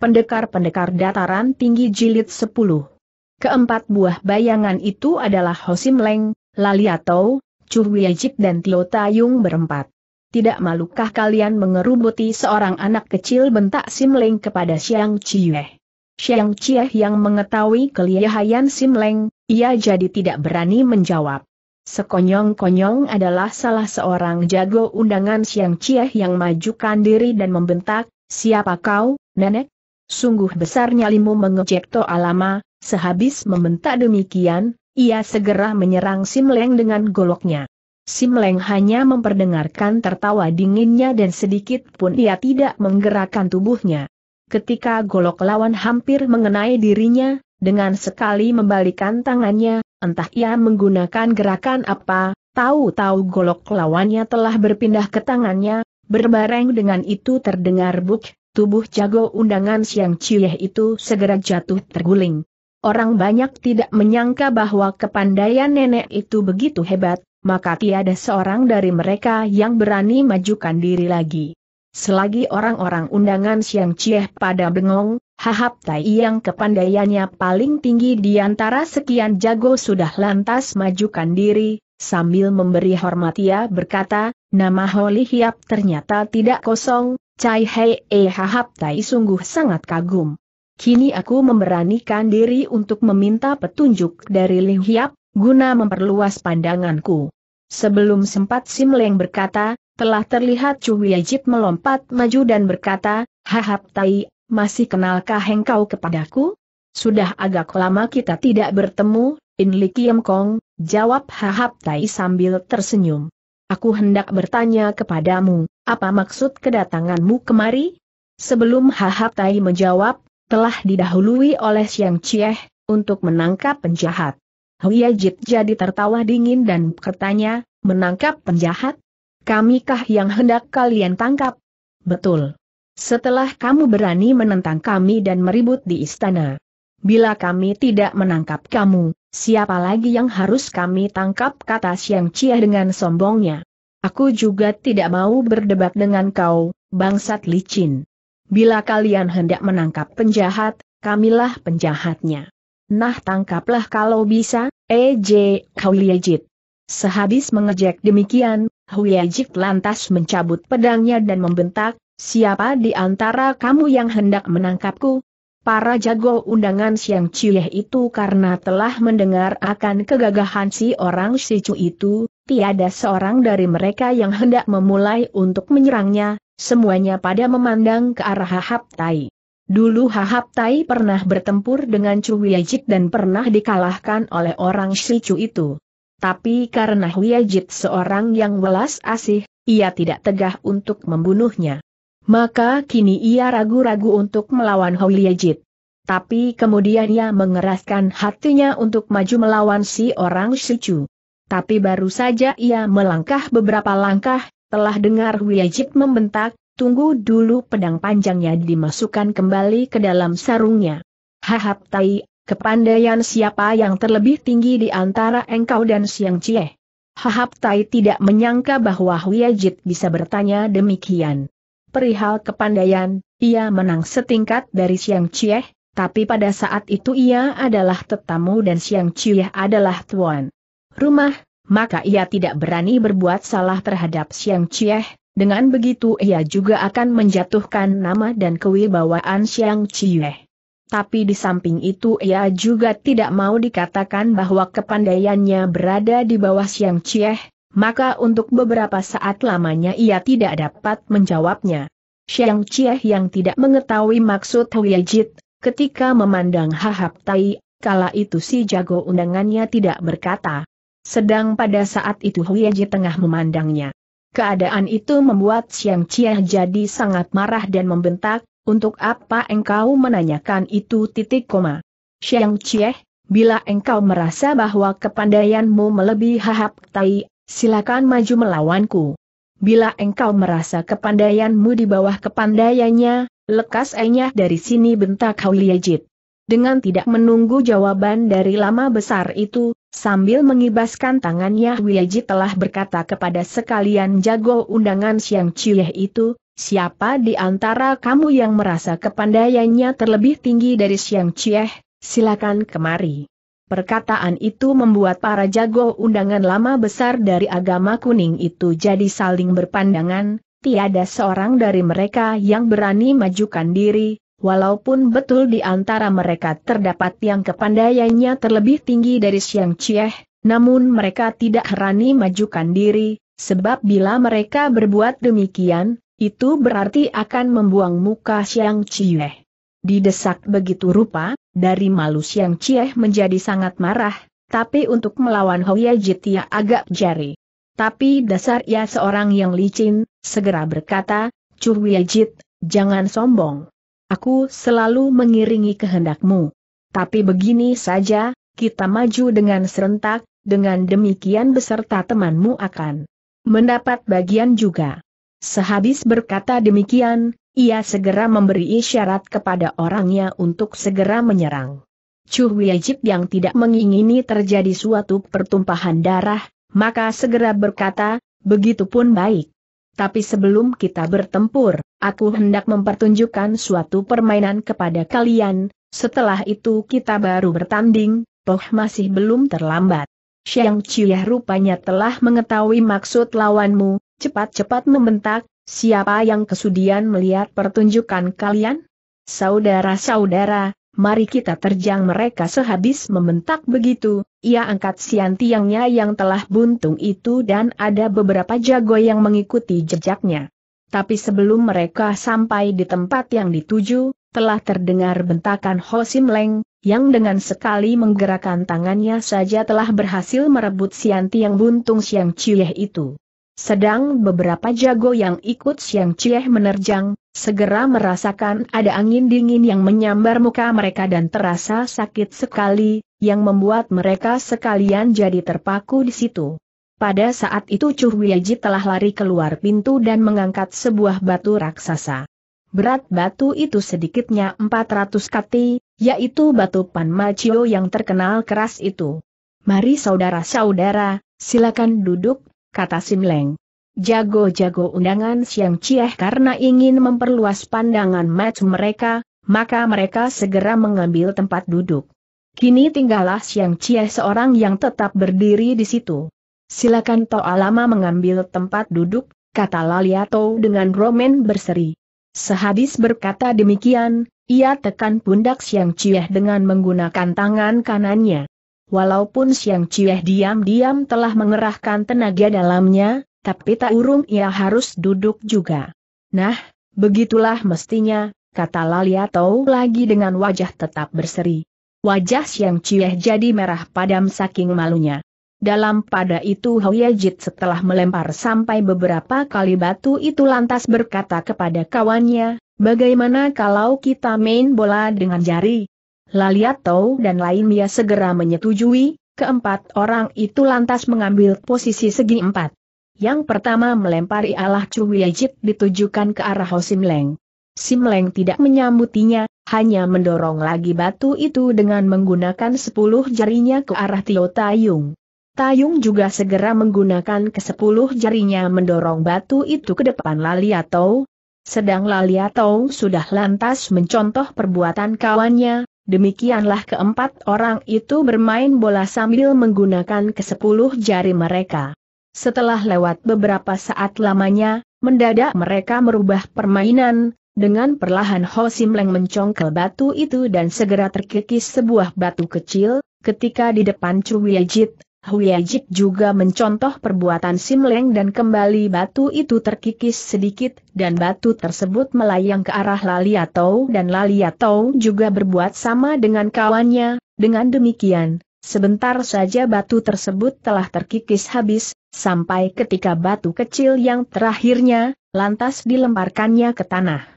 pendekar-pendekar dataran tinggi jilid 10. Keempat buah bayangan itu adalah Hosim Leng, Laliato, Chu Wiejik dan Tio Tayung berempat. Tidak malukah kalian mengerubuti seorang anak kecil bentak Sim Leng kepada Siang Chieh. Siang Chieh yang mengetahui kelihayan Sim Leng, ia jadi tidak berani menjawab. Sekonyong-konyong adalah salah seorang jago undangan Siang Chieh yang majukan diri dan membentak, siapa kau, nenek? Sungguh besar nyalimu mengejek alama. sehabis mementak demikian, ia segera menyerang Simleng dengan goloknya. Simleng hanya memperdengarkan tertawa dinginnya dan sedikit pun ia tidak menggerakkan tubuhnya. Ketika golok lawan hampir mengenai dirinya, dengan sekali membalikan tangannya, entah ia menggunakan gerakan apa, tahu-tahu golok lawannya telah berpindah ke tangannya, berbareng dengan itu terdengar buk, tubuh jago undangan Siang Cieh itu segera jatuh terguling. Orang banyak tidak menyangka bahwa kepandaian nenek itu begitu hebat, maka tiada seorang dari mereka yang berani majukan diri lagi. Selagi orang-orang undangan Siang Cieh pada bengong, Hahap Tai yang kepandaiannya paling tinggi di antara sekian jago sudah lantas majukan diri, sambil memberi hormat ia berkata, nama Holi Hiap ternyata tidak kosong, Cai Hei E Hahap Tai sungguh sangat kagum. Kini aku memberanikan diri untuk meminta petunjuk dari Li Hiap, guna memperluas pandanganku. Sebelum sempat Sim Leng berkata, telah terlihat Chu Wajib melompat maju dan berkata, Hahap Tai, masih kenalkah engkau kepadaku? Sudah agak lama kita tidak bertemu, In Li Kiem Kong, jawab Hahap Tai sambil tersenyum. Aku hendak bertanya kepadamu, apa maksud kedatanganmu kemari? Sebelum Hahatai menjawab, telah didahului oleh Siang Cieh, untuk menangkap penjahat. Huya Jit jadi tertawa dingin dan bertanya, menangkap penjahat? Kamikah yang hendak kalian tangkap? Betul. Setelah kamu berani menentang kami dan meribut di istana. Bila kami tidak menangkap kamu, Siapa lagi yang harus kami tangkap kata Siang Cia dengan sombongnya. Aku juga tidak mau berdebat dengan kau, bangsat licin. Bila kalian hendak menangkap penjahat, kamilah penjahatnya. Nah tangkaplah kalau bisa, EJ eh, Huiyajit. Sehabis mengejek demikian, Huiyajit lantas mencabut pedangnya dan membentak, siapa di antara kamu yang hendak menangkapku, Para jago undangan Siang Cieh itu karena telah mendengar akan kegagahan si orang Sicu itu, tiada seorang dari mereka yang hendak memulai untuk menyerangnya, semuanya pada memandang ke arah Hahap Tai. Dulu Hahap Tai pernah bertempur dengan jit dan pernah dikalahkan oleh orang Sicu itu. Tapi karena Huyajit seorang yang welas asih, ia tidak tegah untuk membunuhnya. Maka kini ia ragu-ragu untuk melawan Hoi Tapi kemudian ia mengeraskan hatinya untuk maju melawan si orang suci. Tapi baru saja ia melangkah beberapa langkah, telah dengar Wiyajit membentak, tunggu dulu pedang panjangnya dimasukkan kembali ke dalam sarungnya. Hahap tai, kepandaian siapa yang terlebih tinggi di antara engkau dan Siang Cie? Hahap tai tidak menyangka bahwa Wiyajit bisa bertanya demikian. Perihal kepandaian, ia menang setingkat dari Siang Cieh, tapi pada saat itu ia adalah tetamu dan Siang Cieh adalah tuan rumah, maka ia tidak berani berbuat salah terhadap Siang Cieh, dengan begitu ia juga akan menjatuhkan nama dan kewibawaan Siang Cieh. Tapi di samping itu ia juga tidak mau dikatakan bahwa kepandaiannya berada di bawah Siang Cieh, maka untuk beberapa saat lamanya ia tidak dapat menjawabnya. Xiang Chieh yang tidak mengetahui maksud Huijit, ketika memandang Hahap Tai, kala itu si jago undangannya tidak berkata. Sedang pada saat itu Huijit tengah memandangnya. Keadaan itu membuat Xiang Chieh jadi sangat marah dan membentak, untuk apa engkau menanyakan itu titik koma. Xiang Chieh, bila engkau merasa bahwa kepandaianmu melebihi Hahap Tai, silakan maju melawanku. Bila engkau merasa kepandaianmu di bawah kepandaiannya, lekas enyah dari sini bentak Hauliyajit. Dengan tidak menunggu jawaban dari lama besar itu, sambil mengibaskan tangannya Huyaji telah berkata kepada sekalian jago undangan Siang Cieh itu, siapa di antara kamu yang merasa kepandaiannya terlebih tinggi dari Siang Cieh, silakan kemari. Perkataan itu membuat para jago undangan lama besar dari agama kuning itu jadi saling berpandangan, tiada seorang dari mereka yang berani majukan diri, walaupun betul di antara mereka terdapat yang kepandaiannya terlebih tinggi dari Siang Cieh, namun mereka tidak berani majukan diri, sebab bila mereka berbuat demikian, itu berarti akan membuang muka Siang Cieh. Didesak begitu rupa, dari malu Siang Cieh menjadi sangat marah, tapi untuk melawan Hoya Jitia agak jari. Tapi dasar ia seorang yang licin, segera berkata, Cuhwiajit, jangan sombong. Aku selalu mengiringi kehendakmu. Tapi begini saja, kita maju dengan serentak, dengan demikian beserta temanmu akan mendapat bagian juga. Sehabis berkata demikian, ia segera memberi isyarat kepada orangnya untuk segera menyerang. Chu Wiejip yang tidak mengingini terjadi suatu pertumpahan darah, maka segera berkata, begitupun baik. Tapi sebelum kita bertempur, aku hendak mempertunjukkan suatu permainan kepada kalian, setelah itu kita baru bertanding, toh masih belum terlambat. Xiang Chiyah rupanya telah mengetahui maksud lawanmu, cepat-cepat membentak, Siapa yang kesudian melihat pertunjukan kalian? Saudara-saudara, mari kita terjang mereka sehabis membentak begitu, ia angkat sian tiangnya yang telah buntung itu dan ada beberapa jago yang mengikuti jejaknya. Tapi sebelum mereka sampai di tempat yang dituju, telah terdengar bentakan Ho Sim Leng, yang dengan sekali menggerakkan tangannya saja telah berhasil merebut sianti yang buntung Siang Cieh itu. Sedang beberapa jago yang ikut Siang Cieh menerjang, segera merasakan ada angin dingin yang menyambar muka mereka dan terasa sakit sekali, yang membuat mereka sekalian jadi terpaku di situ. Pada saat itu Chu Wieji telah lari keluar pintu dan mengangkat sebuah batu raksasa. Berat batu itu sedikitnya 400 kati, yaitu batu Pan Macio yang terkenal keras itu. Mari saudara-saudara, silakan duduk kata Simleng. Jago-jago undangan siang cieh karena ingin memperluas pandangan match mereka, maka mereka segera mengambil tempat duduk. Kini tinggallah siang cieh seorang yang tetap berdiri di situ. Silakan Toa Lama mengambil tempat duduk, kata Laliato dengan Roman berseri. Sehabis berkata demikian, ia tekan pundak Siang Cieh dengan menggunakan tangan kanannya. Walaupun Siang Cieh diam-diam telah mengerahkan tenaga dalamnya, tapi tak urung ia harus duduk juga. Nah, begitulah mestinya, kata Laliato lagi dengan wajah tetap berseri. Wajah Siang Cieh jadi merah padam saking malunya. Dalam pada itu Hoyajit setelah melempar sampai beberapa kali batu itu lantas berkata kepada kawannya, bagaimana kalau kita main bola dengan jari? Laliato dan lainnya segera menyetujui, keempat orang itu lantas mengambil posisi segi empat. Yang pertama melempari Allah Cuwiajit ditujukan ke arah Hosimleng. Simleng tidak menyambutinya, hanya mendorong lagi batu itu dengan menggunakan sepuluh jarinya ke arah Tio Tayung. Tayung juga segera menggunakan ke sepuluh jarinya mendorong batu itu ke depan Laliatou. Sedang Laliatou sudah lantas mencontoh perbuatan kawannya, Demikianlah keempat orang itu bermain bola sambil menggunakan kesepuluh jari mereka. Setelah lewat beberapa saat lamanya, mendadak mereka merubah permainan, dengan perlahan Ho Simleng mencongkel batu itu dan segera terkikis sebuah batu kecil, ketika di depan Chu Jit Huyajik juga mencontoh perbuatan Simleng dan kembali batu itu terkikis sedikit dan batu tersebut melayang ke arah Laliatou dan Laliatou juga berbuat sama dengan kawannya, dengan demikian, sebentar saja batu tersebut telah terkikis habis, sampai ketika batu kecil yang terakhirnya, lantas dilemparkannya ke tanah.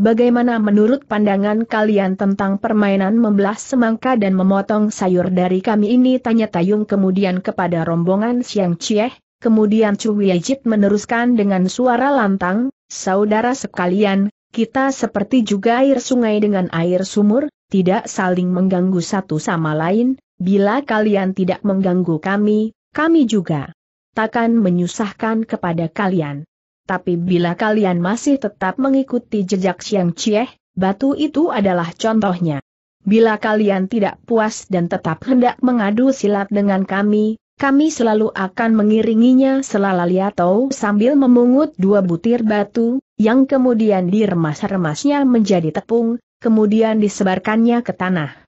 Bagaimana menurut pandangan kalian tentang permainan membelah semangka dan memotong sayur dari kami ini? Tanya Tayung kemudian kepada rombongan Siang Cieh, kemudian Wiejit meneruskan dengan suara lantang, Saudara sekalian, kita seperti juga air sungai dengan air sumur, tidak saling mengganggu satu sama lain, bila kalian tidak mengganggu kami, kami juga takkan menyusahkan kepada kalian. Tapi bila kalian masih tetap mengikuti jejak Xiang Cieh, batu itu adalah contohnya. Bila kalian tidak puas dan tetap hendak mengadu silat dengan kami, kami selalu akan mengiringinya selalaliatau sambil memungut dua butir batu, yang kemudian diremas-remasnya menjadi tepung, kemudian disebarkannya ke tanah.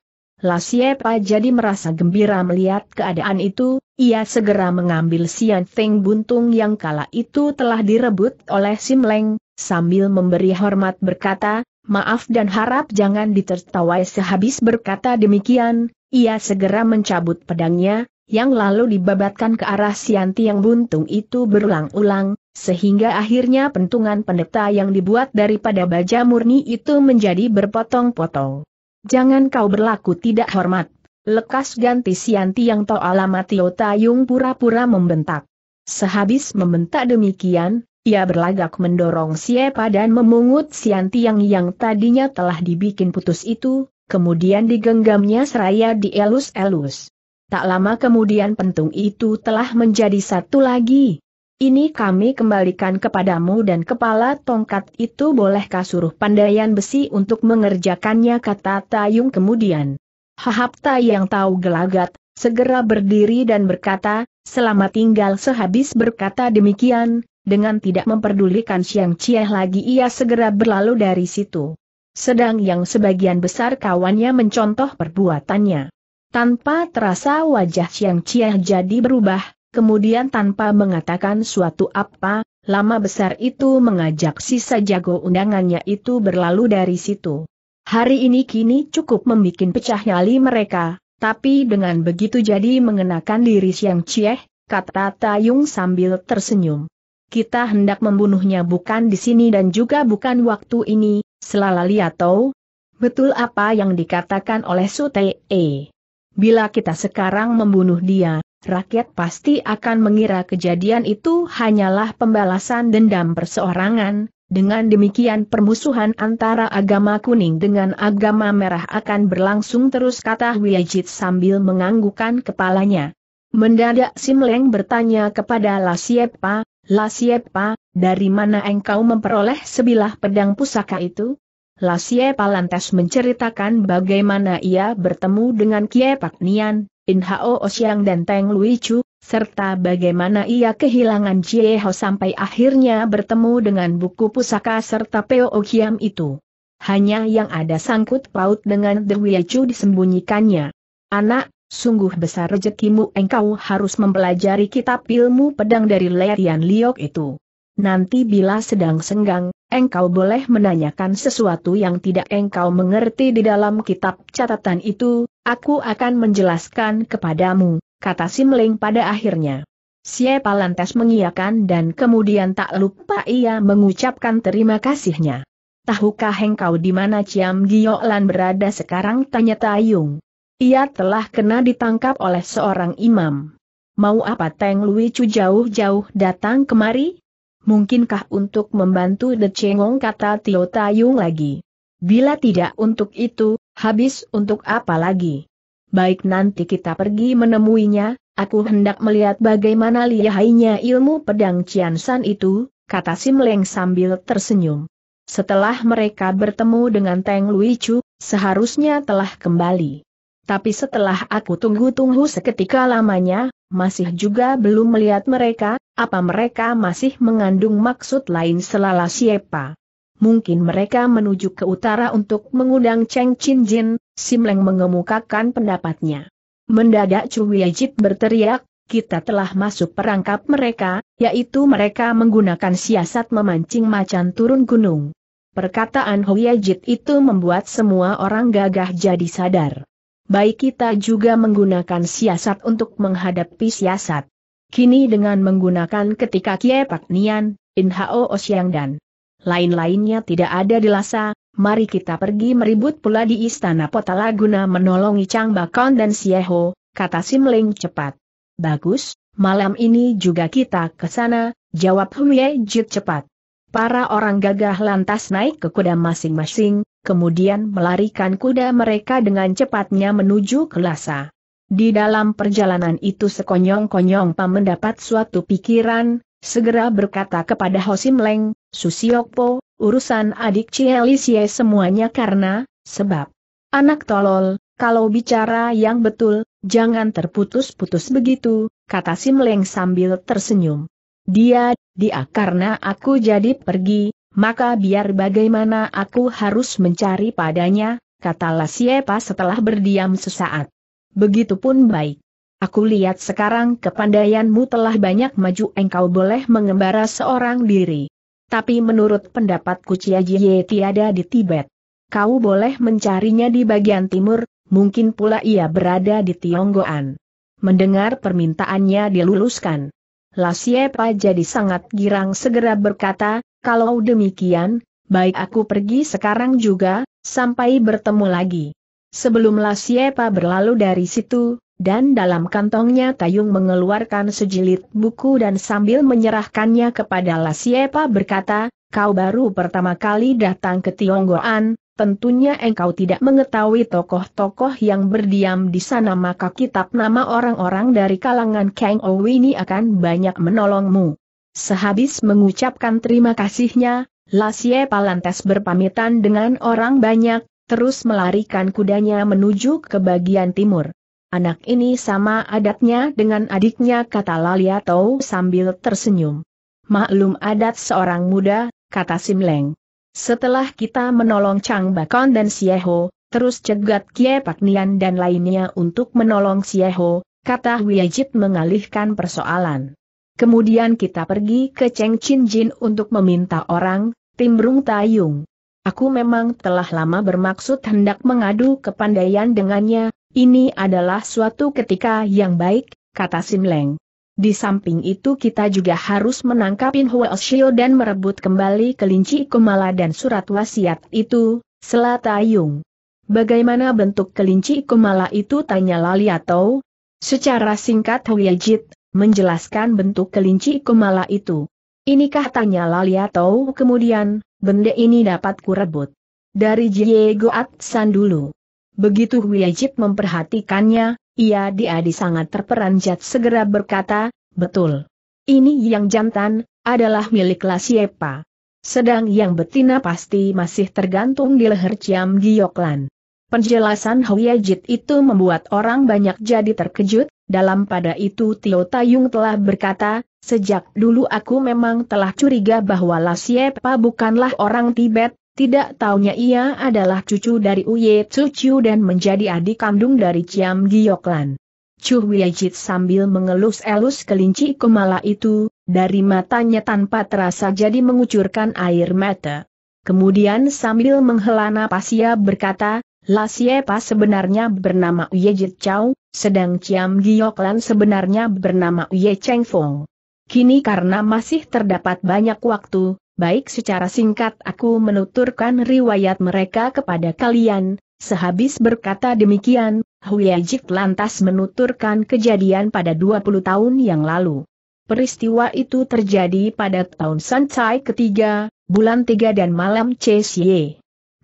Lasiepa jadi merasa gembira melihat keadaan itu, ia segera mengambil Sian Feng Buntung yang kala itu telah direbut oleh Sim Leng, sambil memberi hormat berkata, maaf dan harap jangan ditertawai sehabis berkata demikian, ia segera mencabut pedangnya, yang lalu dibabatkan ke arah Sian yang buntung itu berulang-ulang, sehingga akhirnya pentungan pendeta yang dibuat daripada baja murni itu menjadi berpotong-potong. Jangan kau berlaku tidak hormat. Lekas ganti Sianti yang tahu alamat Tio Tayung pura-pura membentak. Sehabis membentak demikian, ia berlagak mendorong siapa dan memungut Sianti yang yang tadinya telah dibikin putus itu, kemudian digenggamnya seraya dielus-elus. Tak lama kemudian pentung itu telah menjadi satu lagi, ini kami kembalikan kepadamu dan kepala tongkat itu boleh kasuruh pandayan besi untuk mengerjakannya kata Tayung kemudian. Hahap Tayang tahu gelagat, segera berdiri dan berkata, selamat tinggal sehabis berkata demikian, dengan tidak memperdulikan Siang Cieh lagi ia segera berlalu dari situ. Sedang yang sebagian besar kawannya mencontoh perbuatannya. Tanpa terasa wajah Siang Cieh jadi berubah, Kemudian tanpa mengatakan suatu apa, lama besar itu mengajak sisa jago undangannya itu berlalu dari situ. Hari ini kini cukup membuat pecah nyali mereka, tapi dengan begitu jadi mengenakan diri siang cieh, kata Tayung sambil tersenyum. Kita hendak membunuhnya bukan di sini dan juga bukan waktu ini, selalali atau betul apa yang dikatakan oleh Sute. E? Bila kita sekarang membunuh dia, rakyat pasti akan mengira kejadian itu hanyalah pembalasan dendam perseorangan, dengan demikian permusuhan antara agama kuning dengan agama merah akan berlangsung terus kata Wiyajit sambil menganggukkan kepalanya. Mendadak Simleng bertanya kepada Lasiepa, Lasiepa, dari mana engkau memperoleh sebilah pedang pusaka itu? Lasiepa lantas menceritakan bagaimana ia bertemu dengan Kiepak Nian In Hao Xiang dan Teng Lui Chu, serta bagaimana ia kehilangan Jie Ho sampai akhirnya bertemu dengan buku pusaka serta Peo Kiam itu. Hanya yang ada sangkut paut dengan Dewi Chu disembunyikannya. Anak, sungguh besar rezekimu engkau harus mempelajari kitab ilmu pedang dari Tian Liok itu. Nanti bila sedang senggang, engkau boleh menanyakan sesuatu yang tidak engkau mengerti di dalam kitab catatan itu, aku akan menjelaskan kepadamu, kata Simling pada akhirnya. Siapa lantas mengiakan dan kemudian tak lupa ia mengucapkan terima kasihnya. Tahukah engkau di mana Ciam Giolan berada sekarang? Tanya Tayung. Ia telah kena ditangkap oleh seorang imam. Mau apa Teng Lui Cu jauh-jauh datang kemari? mungkinkah untuk membantu De Cengong kata Tio Tayung lagi? Bila tidak untuk itu, habis untuk apa lagi? Baik nanti kita pergi menemuinya, aku hendak melihat bagaimana lihainya ilmu pedang Cian San itu, kata Simleng sambil tersenyum. Setelah mereka bertemu dengan Teng Lui Chu, seharusnya telah kembali. Tapi setelah aku tunggu-tunggu seketika lamanya, masih juga belum melihat mereka, apa mereka masih mengandung maksud lain selala siapa? Mungkin mereka menuju ke utara untuk mengundang Cheng Chin Jin, Simleng mengemukakan pendapatnya. Mendadak Cui Ejip berteriak, kita telah masuk perangkap mereka, yaitu mereka menggunakan siasat memancing macan turun gunung. Perkataan Huyajit itu membuat semua orang gagah jadi sadar. Baik kita juga menggunakan siasat untuk menghadapi siasat. Kini dengan menggunakan ketika Kie Pak Nian, In Hao Osyang dan lain-lainnya tidak ada di Lhasa, mari kita pergi meribut pula di istana Potala guna menolongi Chang Bakon dan Sieho, kata Simling cepat. Bagus, malam ini juga kita ke sana, jawab Huye Jit cepat. Para orang gagah lantas naik ke kuda masing-masing, kemudian melarikan kuda mereka dengan cepatnya menuju ke Lhasa. Di dalam perjalanan itu sekonyong-konyong Pam mendapat suatu pikiran, segera berkata kepada Hosim Leng, Susiokpo, urusan adik Cielisie semuanya karena, sebab, anak tolol, kalau bicara yang betul, jangan terputus-putus begitu, kata Sim Leng sambil tersenyum. Dia, dia karena aku jadi pergi, maka biar bagaimana aku harus mencari padanya, kata Lasiepa setelah berdiam sesaat. Begitupun baik. Aku lihat sekarang kepandaianmu telah banyak maju engkau boleh mengembara seorang diri. Tapi menurut pendapatku Cia Jie tiada di Tibet. Kau boleh mencarinya di bagian timur, mungkin pula ia berada di Tionggoan. Mendengar permintaannya diluluskan. Lasiepa jadi sangat girang segera berkata, kalau demikian, baik aku pergi sekarang juga, sampai bertemu lagi. Sebelum Lasiepa berlalu dari situ, dan dalam kantongnya Tayung mengeluarkan sejilid buku dan sambil menyerahkannya kepada Lasiepa berkata, kau baru pertama kali datang ke Tionggoan, tentunya engkau tidak mengetahui tokoh-tokoh yang berdiam di sana maka kitab nama orang-orang dari kalangan Kang Owi ini akan banyak menolongmu. Sehabis mengucapkan terima kasihnya, Lasiepa lantas berpamitan dengan orang banyak, terus melarikan kudanya menuju ke bagian timur. Anak ini sama adatnya dengan adiknya kata Lalia Tau sambil tersenyum. Maklum adat seorang muda, kata Simleng. Setelah kita menolong Chang Bakon dan Sieho, terus cegat Kie Paknian dan lainnya untuk menolong Sieho, kata Wiajit mengalihkan persoalan. Kemudian kita pergi ke Cheng Chin Jin untuk meminta orang, Timbrung Tayung. Aku memang telah lama bermaksud hendak mengadu kepandaian dengannya, ini adalah suatu ketika yang baik, kata Simleng. Di samping itu kita juga harus menangkap In dan merebut kembali kelinci Kumala dan surat wasiat itu, Selatayung. Bagaimana bentuk kelinci Kumala itu tanya Lali atau? Secara singkat Huyajit, menjelaskan bentuk kelinci Kumala itu. Inikah tanya Lalia Tau kemudian, benda ini dapat kurebut. Dari Jiego Atsan dulu. Begitu Huijib memperhatikannya, ia diadi sangat terperanjat segera berkata, betul. Ini yang jantan, adalah milik Lasiepa. Sedang yang betina pasti masih tergantung di leher Ciam Gioklan. Penjelasan Huyajit itu membuat orang banyak jadi terkejut, dalam pada itu Tio Tayung telah berkata, sejak dulu aku memang telah curiga bahwa Lasiepa bukanlah orang Tibet, tidak taunya ia adalah cucu dari Uye Tsuchu dan menjadi adik kandung dari Ciam Gioklan. Chu Wiejit sambil mengelus-elus kelinci kemala itu, dari matanya tanpa terasa jadi mengucurkan air mata. Kemudian sambil menghela napas ia berkata, Lasiepa sebenarnya bernama Uyejit Chow, sedang Ciam Gioklan sebenarnya bernama Ye Cheng Fong. Kini karena masih terdapat banyak waktu, baik secara singkat aku menuturkan riwayat mereka kepada kalian, sehabis berkata demikian, Huye lantas menuturkan kejadian pada 20 tahun yang lalu. Peristiwa itu terjadi pada tahun Sancai ketiga, bulan tiga dan malam Cie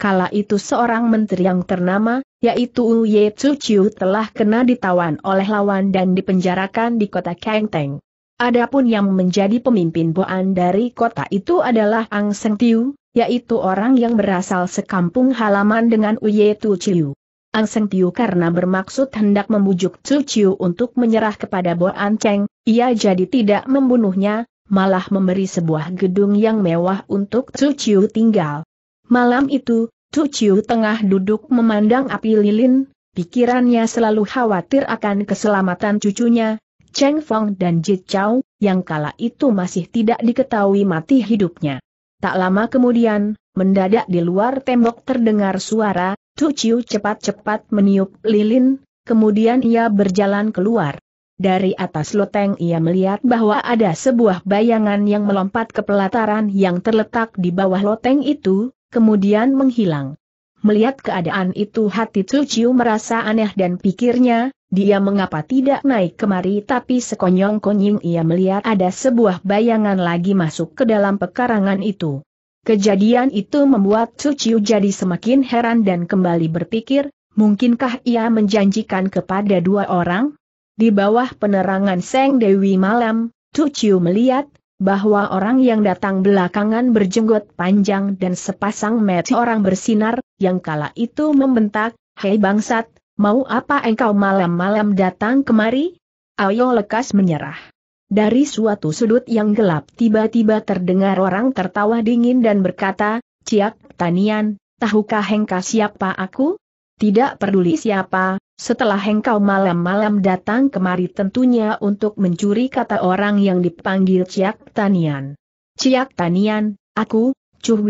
kala itu seorang menteri yang ternama, yaitu Uye Ye telah kena ditawan oleh lawan dan dipenjarakan di kota Kangteng. Adapun yang menjadi pemimpin Boan dari kota itu adalah Ang Seng Tiu, yaitu orang yang berasal sekampung halaman dengan Uye Ye Ang Seng Tiu karena bermaksud hendak membujuk Tsu untuk menyerah kepada Boan Cheng, ia jadi tidak membunuhnya, malah memberi sebuah gedung yang mewah untuk Tsu tinggal. Malam itu, Tu Chiu tengah duduk memandang api lilin, pikirannya selalu khawatir akan keselamatan cucunya, Cheng Feng dan Jit Chow, yang kala itu masih tidak diketahui mati hidupnya. Tak lama kemudian, mendadak di luar tembok terdengar suara, Tu Chiu cepat-cepat meniup lilin, kemudian ia berjalan keluar. Dari atas loteng ia melihat bahwa ada sebuah bayangan yang melompat ke pelataran yang terletak di bawah loteng itu, kemudian menghilang. Melihat keadaan itu hati Tsu Chiu merasa aneh dan pikirnya, dia mengapa tidak naik kemari tapi sekonyong-konying ia melihat ada sebuah bayangan lagi masuk ke dalam pekarangan itu. Kejadian itu membuat Tsu Chiu jadi semakin heran dan kembali berpikir, mungkinkah ia menjanjikan kepada dua orang? Di bawah penerangan Seng Dewi Malam, Tsu Chiu melihat, bahwa orang yang datang belakangan berjenggot panjang dan sepasang mata orang bersinar, yang kala itu membentak, Hei bangsat, mau apa engkau malam-malam datang kemari? Ayo lekas menyerah. Dari suatu sudut yang gelap tiba-tiba terdengar orang tertawa dingin dan berkata, Ciak, Tanian, tahukah hengka siapa aku? Tidak peduli siapa, setelah engkau malam-malam datang kemari tentunya untuk mencuri kata orang yang dipanggil Ciak Tanian. Ciak Tanian, aku, Chu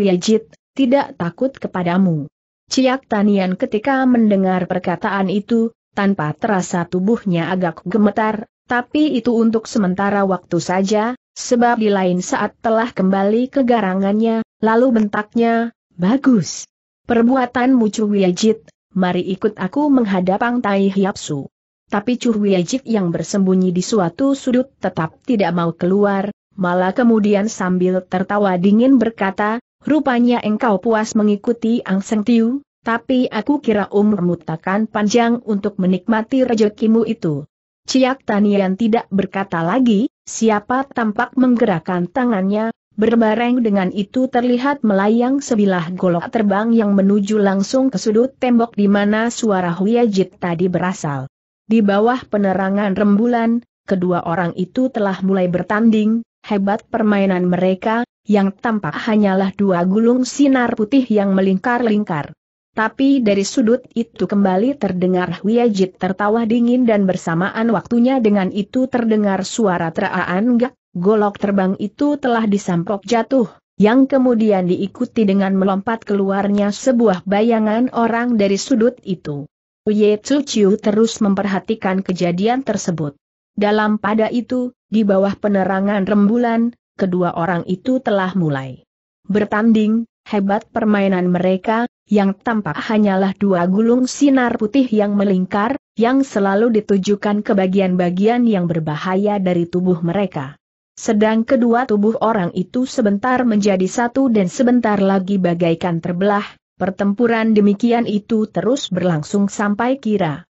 tidak takut kepadamu. Ciak Tanian ketika mendengar perkataan itu, tanpa terasa tubuhnya agak gemetar, tapi itu untuk sementara waktu saja, sebab di lain saat telah kembali ke garangannya, lalu bentaknya, bagus. perbuatanmu Mucu mari ikut aku menghadap Ang Tai Hiapsu. Tapi Chu Wiejik yang bersembunyi di suatu sudut tetap tidak mau keluar, malah kemudian sambil tertawa dingin berkata, rupanya engkau puas mengikuti Ang Seng Tiu, tapi aku kira umurmu takkan panjang untuk menikmati rejekimu itu. Ciak Tanian tidak berkata lagi, siapa tampak menggerakkan tangannya, Berbareng dengan itu terlihat melayang sebilah golok terbang yang menuju langsung ke sudut tembok di mana suara Huyajit tadi berasal. Di bawah penerangan rembulan, kedua orang itu telah mulai bertanding, hebat permainan mereka, yang tampak hanyalah dua gulung sinar putih yang melingkar-lingkar. Tapi dari sudut itu kembali terdengar Huyajit tertawa dingin dan bersamaan waktunya dengan itu terdengar suara teraan gak golok terbang itu telah disampok jatuh, yang kemudian diikuti dengan melompat keluarnya sebuah bayangan orang dari sudut itu. Uye Tsu terus memperhatikan kejadian tersebut. Dalam pada itu, di bawah penerangan rembulan, kedua orang itu telah mulai bertanding, hebat permainan mereka, yang tampak hanyalah dua gulung sinar putih yang melingkar, yang selalu ditujukan ke bagian-bagian yang berbahaya dari tubuh mereka. Sedang kedua tubuh orang itu sebentar menjadi satu dan sebentar lagi bagaikan terbelah, pertempuran demikian itu terus berlangsung sampai kira.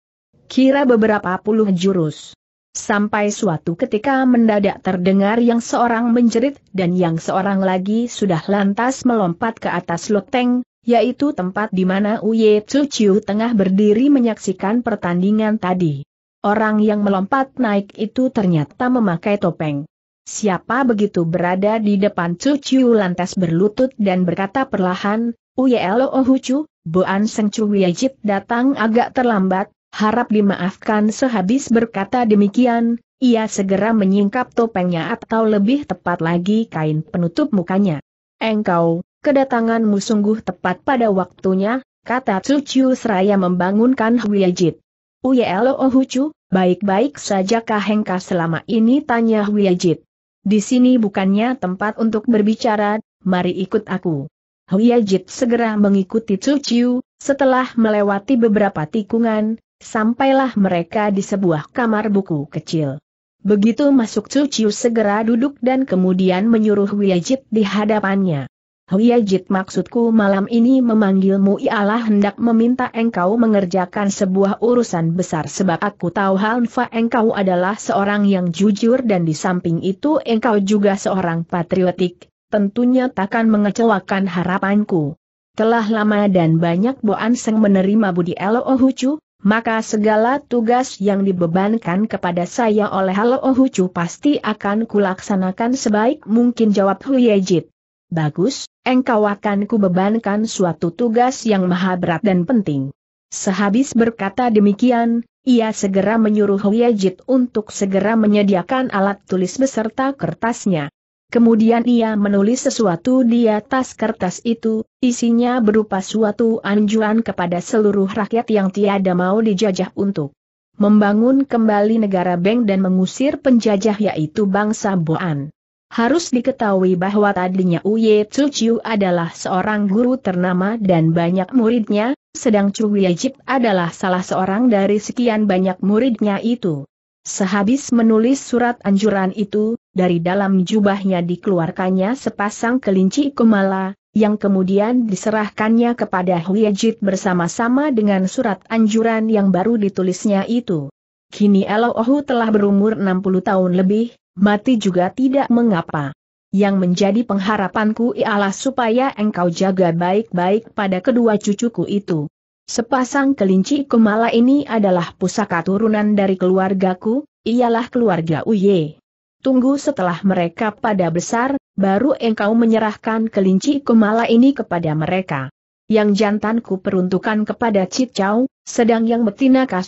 Kira beberapa puluh jurus. Sampai suatu ketika mendadak terdengar yang seorang menjerit dan yang seorang lagi sudah lantas melompat ke atas loteng, yaitu tempat di mana Uye Tsuchiu tengah berdiri menyaksikan pertandingan tadi. Orang yang melompat naik itu ternyata memakai topeng. Siapa begitu berada di depan Cucu lantas berlutut dan berkata perlahan, Uyelo bu Boan Seng Chuyajit datang agak terlambat, harap dimaafkan sehabis berkata demikian, ia segera menyingkap topengnya atau lebih tepat lagi kain penutup mukanya. Engkau, kedatanganmu sungguh tepat pada waktunya, kata Cucu seraya membangunkan Huyajit. Uyelo Chu, baik-baik sajakah hengka selama ini tanya Huyajit. Di sini bukannya tempat untuk berbicara, mari ikut aku. Huya Jit segera mengikuti Tsu Chiu, setelah melewati beberapa tikungan, sampailah mereka di sebuah kamar buku kecil. Begitu masuk Tsu Chiu segera duduk dan kemudian menyuruh Huya Jit di hadapannya. Huyajit maksudku malam ini memanggilmu ialah hendak meminta engkau mengerjakan sebuah urusan besar sebab aku tahu Hanfa engkau adalah seorang yang jujur dan di samping itu engkau juga seorang patriotik, tentunya takkan mengecewakan harapanku. Telah lama dan banyak Boan Seng menerima Budi Elo Ohucu, maka segala tugas yang dibebankan kepada saya oleh Elo Ohucu pasti akan kulaksanakan sebaik mungkin jawab Huyajit. Bagus, engkau akan kubebankan suatu tugas yang maha berat dan penting. Sehabis berkata demikian, ia segera menyuruh Hoyajit untuk segera menyediakan alat tulis beserta kertasnya. Kemudian ia menulis sesuatu di atas kertas itu, isinya berupa suatu anjuran kepada seluruh rakyat yang tiada mau dijajah untuk membangun kembali negara Beng dan mengusir penjajah yaitu bangsa Boan. Harus diketahui bahwa tadinya Uye Chiu adalah seorang guru ternama dan banyak muridnya, sedang Chu Jip adalah salah seorang dari sekian banyak muridnya itu. Sehabis menulis surat anjuran itu, dari dalam jubahnya dikeluarkannya sepasang kelinci kumala, yang kemudian diserahkannya kepada Huyajit bersama-sama dengan surat anjuran yang baru ditulisnya itu. Kini Elohu telah berumur 60 tahun lebih, mati juga tidak mengapa. Yang menjadi pengharapanku ialah supaya engkau jaga baik-baik pada kedua cucuku itu. Sepasang kelinci kumala ini adalah pusaka turunan dari keluargaku, ialah keluarga Uye. Tunggu setelah mereka pada besar, baru engkau menyerahkan kelinci kumala ini kepada mereka. Yang jantanku peruntukan kepada Cicau, sedang yang betina kau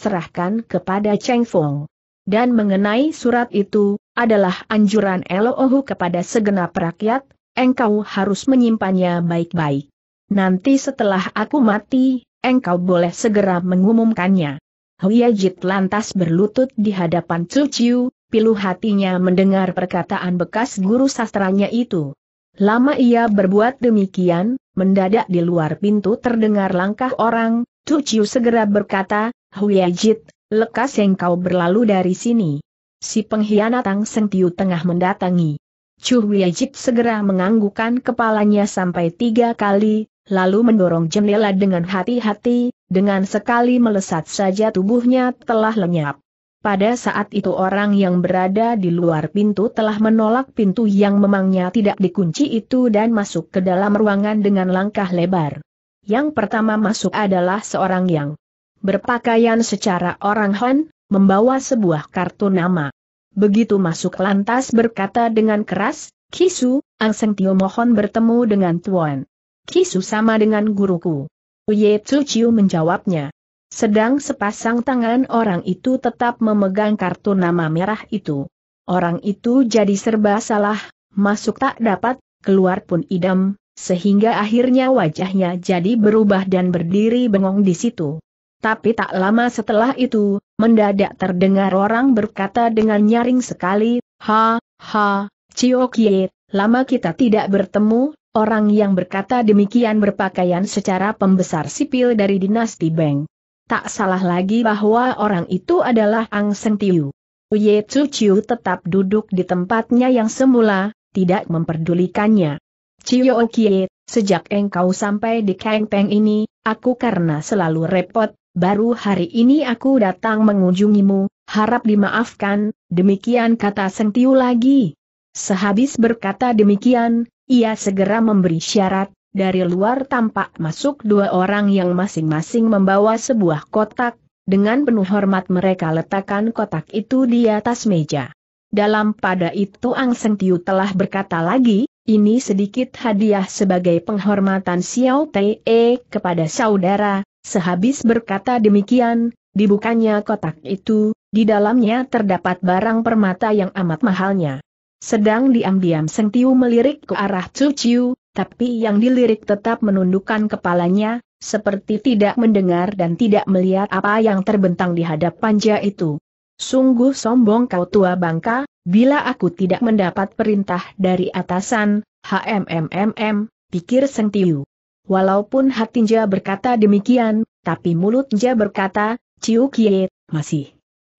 kepada Cheng Fong. Dan mengenai surat itu, adalah anjuran Elohu kepada segenap rakyat, engkau harus menyimpannya baik-baik. Nanti setelah aku mati, engkau boleh segera mengumumkannya. Huyajit lantas berlutut di hadapan Cuciu, pilu hatinya mendengar perkataan bekas guru sastranya itu. Lama ia berbuat demikian, mendadak di luar pintu terdengar langkah orang, Cuciu segera berkata, Huyajit, Lekas yang kau berlalu dari sini. Si pengkhianat Ang Seng Tiu tengah mendatangi. Chu Wiajip segera menganggukkan kepalanya sampai tiga kali, lalu mendorong jendela dengan hati-hati, dengan sekali melesat saja tubuhnya telah lenyap. Pada saat itu orang yang berada di luar pintu telah menolak pintu yang memangnya tidak dikunci itu dan masuk ke dalam ruangan dengan langkah lebar. Yang pertama masuk adalah seorang yang berpakaian secara orang Han, membawa sebuah kartu nama. Begitu masuk lantas berkata dengan keras, Kisu, Angseng Tio mohon bertemu dengan Tuan. Kisu sama dengan guruku. Uye Tzu Chiu menjawabnya. Sedang sepasang tangan orang itu tetap memegang kartu nama merah itu. Orang itu jadi serba salah, masuk tak dapat, keluar pun idam, sehingga akhirnya wajahnya jadi berubah dan berdiri bengong di situ. Tapi tak lama setelah itu, mendadak terdengar orang berkata dengan nyaring sekali, Ha, ha, Cio Kie, lama kita tidak bertemu, orang yang berkata demikian berpakaian secara pembesar sipil dari dinasti Beng. Tak salah lagi bahwa orang itu adalah Ang Seng Tiu. Uye Tsu tetap duduk di tempatnya yang semula, tidak memperdulikannya. Cio Kie, sejak engkau sampai di Kang Peng ini, aku karena selalu repot, baru hari ini aku datang mengunjungimu, harap dimaafkan, demikian kata Sentiu lagi. Sehabis berkata demikian, ia segera memberi syarat, dari luar tampak masuk dua orang yang masing-masing membawa sebuah kotak, dengan penuh hormat mereka letakkan kotak itu di atas meja. Dalam pada itu Ang Sentiu telah berkata lagi, ini sedikit hadiah sebagai penghormatan Xiao Te kepada saudara, Sehabis berkata demikian, dibukanya kotak itu, di dalamnya terdapat barang permata yang amat mahalnya. Sedang diam-diam Seng Tiu melirik ke arah Cuciu, tapi yang dilirik tetap menundukkan kepalanya, seperti tidak mendengar dan tidak melihat apa yang terbentang di hadapan Panja itu. Sungguh sombong kau tua bangka, bila aku tidak mendapat perintah dari atasan, Hmmm, pikir Seng Tiu. Walaupun Nja berkata demikian, tapi mulut Nja berkata, Ciu Kie, masih.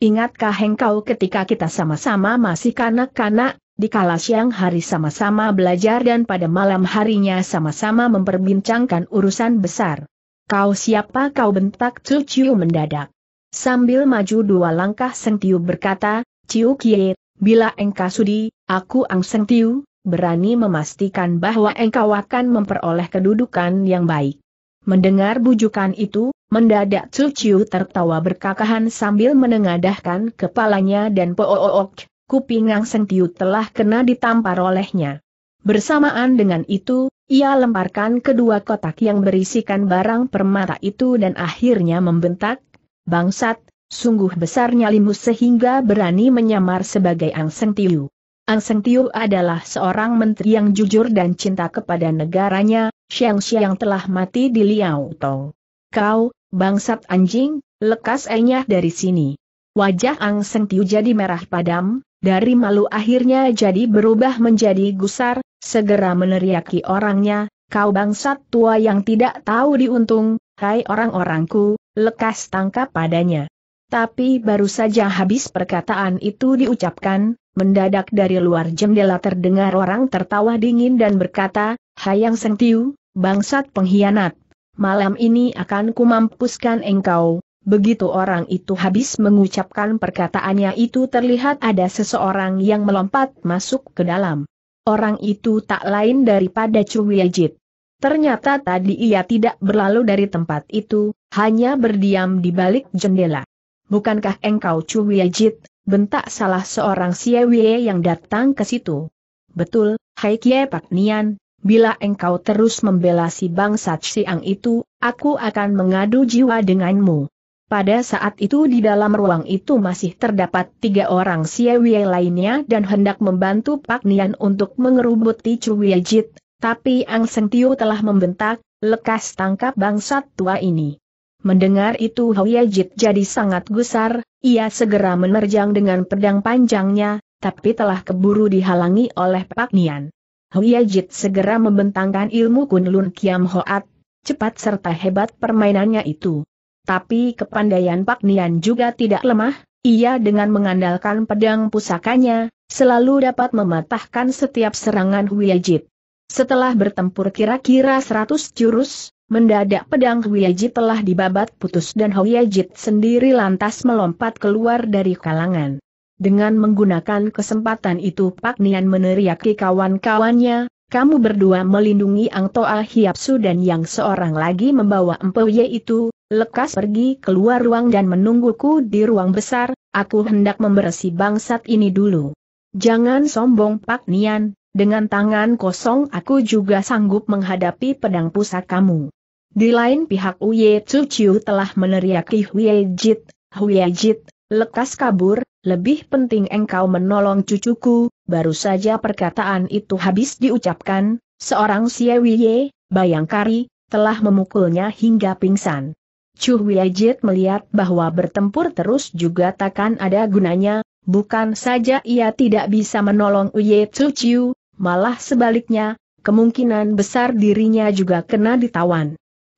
Ingatkah engkau ketika kita sama-sama masih kanak-kanak, di kala siang hari sama-sama belajar dan pada malam harinya sama-sama memperbincangkan urusan besar. Kau siapa kau bentak Ciu Ciu mendadak. Sambil maju dua langkah Seng Tiu berkata, Ciu Kie, bila engkau sudi, aku Ang Seng Tiu, berani memastikan bahwa engkau akan memperoleh kedudukan yang baik. Mendengar bujukan itu, mendadak Tsu Chiu tertawa berkakahan sambil menengadahkan kepalanya dan pook, kuping Ang Seng Tiu telah kena ditampar olehnya. Bersamaan dengan itu, ia lemparkan kedua kotak yang berisikan barang permata itu dan akhirnya membentak, Bangsat, sungguh besarnya limus sehingga berani menyamar sebagai Ang Seng Tiu. Ang Seng Tiu adalah seorang menteri yang jujur dan cinta kepada negaranya, Xiang Xiang telah mati di Liao Tong. Kau, bangsat anjing, lekas enyah dari sini. Wajah Ang Seng Tiu jadi merah padam, dari malu akhirnya jadi berubah menjadi gusar, segera meneriaki orangnya, kau bangsat tua yang tidak tahu diuntung, hai orang-orangku, lekas tangkap padanya. Tapi baru saja habis perkataan itu diucapkan, Mendadak dari luar jendela terdengar orang tertawa dingin dan berkata, Hayang Sengtiu, bangsat pengkhianat. Malam ini akan kumampuskan engkau. Begitu orang itu habis mengucapkan perkataannya itu terlihat ada seseorang yang melompat masuk ke dalam. Orang itu tak lain daripada Chu Cuwiejit. Ternyata tadi ia tidak berlalu dari tempat itu, hanya berdiam di balik jendela. Bukankah engkau Chu Cuwiejit? Bentak salah seorang Siewie yang datang ke situ. Betul, Hai Kie Pak Nian, bila engkau terus membela si bangsa Siang itu, aku akan mengadu jiwa denganmu. Pada saat itu di dalam ruang itu masih terdapat tiga orang Siewie lainnya dan hendak membantu Pak Nian untuk mengerubuti Cuwiejit, tapi Ang Seng Tio telah membentak, lekas tangkap bangsat tua ini. Mendengar itu Hoyajit jadi sangat gusar, ia segera menerjang dengan pedang panjangnya, tapi telah keburu dihalangi oleh Pak Nian. Hoyajit segera membentangkan ilmu Kunlun Kiam Hoat, cepat serta hebat permainannya itu. Tapi kepandaian Pak Nian juga tidak lemah, ia dengan mengandalkan pedang pusakanya, selalu dapat mematahkan setiap serangan Hoyajit. Setelah bertempur kira-kira seratus jurus, Mendadak pedang Huiyajit telah dibabat putus dan Huiyajit sendiri lantas melompat keluar dari kalangan. Dengan menggunakan kesempatan itu Pak Nian meneriaki kawan-kawannya, kamu berdua melindungi Ang Toa Hiapsu dan yang seorang lagi membawa Ye itu, lekas pergi keluar ruang dan menungguku di ruang besar, aku hendak membersih bangsat ini dulu. Jangan sombong Pak Nian, dengan tangan kosong aku juga sanggup menghadapi pedang pusat kamu. Di lain pihak Uye Cuciu telah meneriaki Huye Jit, Huye Jit, lekas kabur, lebih penting engkau menolong cucuku, baru saja perkataan itu habis diucapkan, seorang Siewiye, bayangkari, telah memukulnya hingga pingsan. Chu Jit melihat bahwa bertempur terus juga takkan ada gunanya, bukan saja ia tidak bisa menolong Uye Cuciu, malah sebaliknya, kemungkinan besar dirinya juga kena ditawan.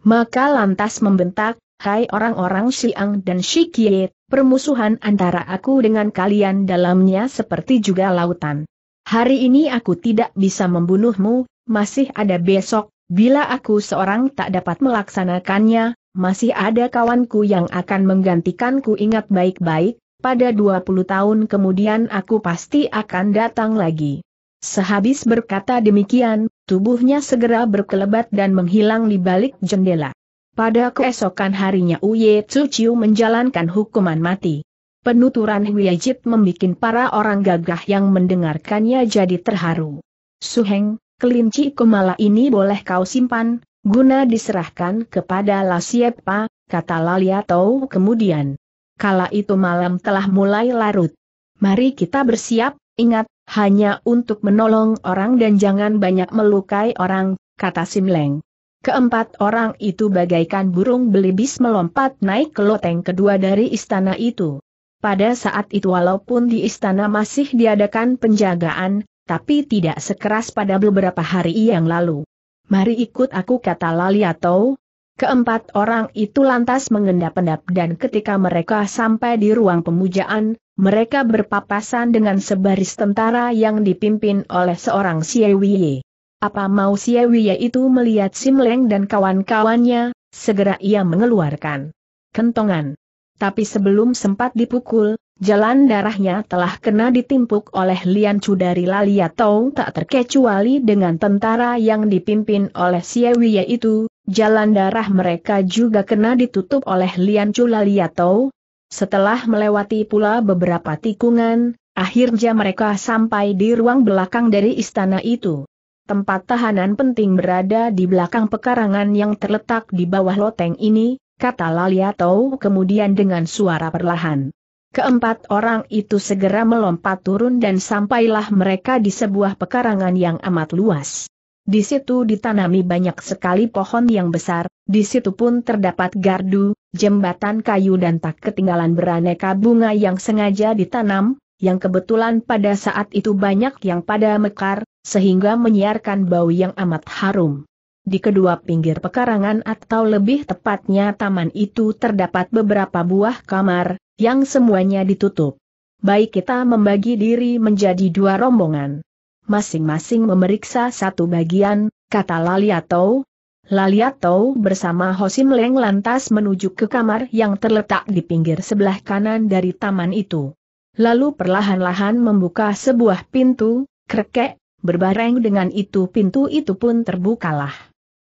Maka lantas membentak, hai orang-orang Siang dan Shikie, permusuhan antara aku dengan kalian dalamnya seperti juga lautan. Hari ini aku tidak bisa membunuhmu, masih ada besok, bila aku seorang tak dapat melaksanakannya, masih ada kawanku yang akan menggantikanku ingat baik-baik, pada 20 tahun kemudian aku pasti akan datang lagi. Sehabis berkata demikian, Tubuhnya segera berkelebat dan menghilang di balik jendela. Pada keesokan harinya Uye Tsuchiu menjalankan hukuman mati. Penuturan Huijit membuat para orang gagah yang mendengarkannya jadi terharu. Suheng, kelinci kumala ini boleh kau simpan, guna diserahkan kepada Siepa, kata Laliatou kemudian. Kala itu malam telah mulai larut. Mari kita bersiap, ingat, hanya untuk menolong orang dan jangan banyak melukai orang, kata Simleng. Keempat orang itu bagaikan burung belibis melompat naik ke loteng kedua dari istana itu. Pada saat itu walaupun di istana masih diadakan penjagaan, tapi tidak sekeras pada beberapa hari yang lalu. Mari ikut aku kata Laliato. Keempat orang itu lantas mengendap-endap dan ketika mereka sampai di ruang pemujaan, mereka berpapasan dengan sebaris tentara yang dipimpin oleh seorang Siewiye. Apa mau Siewiye itu melihat Simleng dan kawan-kawannya, segera ia mengeluarkan kentongan. Tapi sebelum sempat dipukul, jalan darahnya telah kena ditimpuk oleh Lian Chu dari Laliatou tak terkecuali dengan tentara yang dipimpin oleh Siewiye itu, jalan darah mereka juga kena ditutup oleh Lian Chu Laliatou, setelah melewati pula beberapa tikungan, akhirnya mereka sampai di ruang belakang dari istana itu. Tempat tahanan penting berada di belakang pekarangan yang terletak di bawah loteng ini, kata Laliatou kemudian dengan suara perlahan. Keempat orang itu segera melompat turun dan sampailah mereka di sebuah pekarangan yang amat luas. Di situ ditanami banyak sekali pohon yang besar, di situ pun terdapat gardu, jembatan kayu dan tak ketinggalan beraneka bunga yang sengaja ditanam, yang kebetulan pada saat itu banyak yang pada mekar, sehingga menyiarkan bau yang amat harum. Di kedua pinggir pekarangan atau lebih tepatnya taman itu terdapat beberapa buah kamar, yang semuanya ditutup. Baik kita membagi diri menjadi dua rombongan masing-masing memeriksa satu bagian, kata Laliato. Laliato bersama Hosim Leng lantas menuju ke kamar yang terletak di pinggir sebelah kanan dari taman itu. Lalu perlahan-lahan membuka sebuah pintu, krekek, berbareng dengan itu pintu itu pun terbukalah.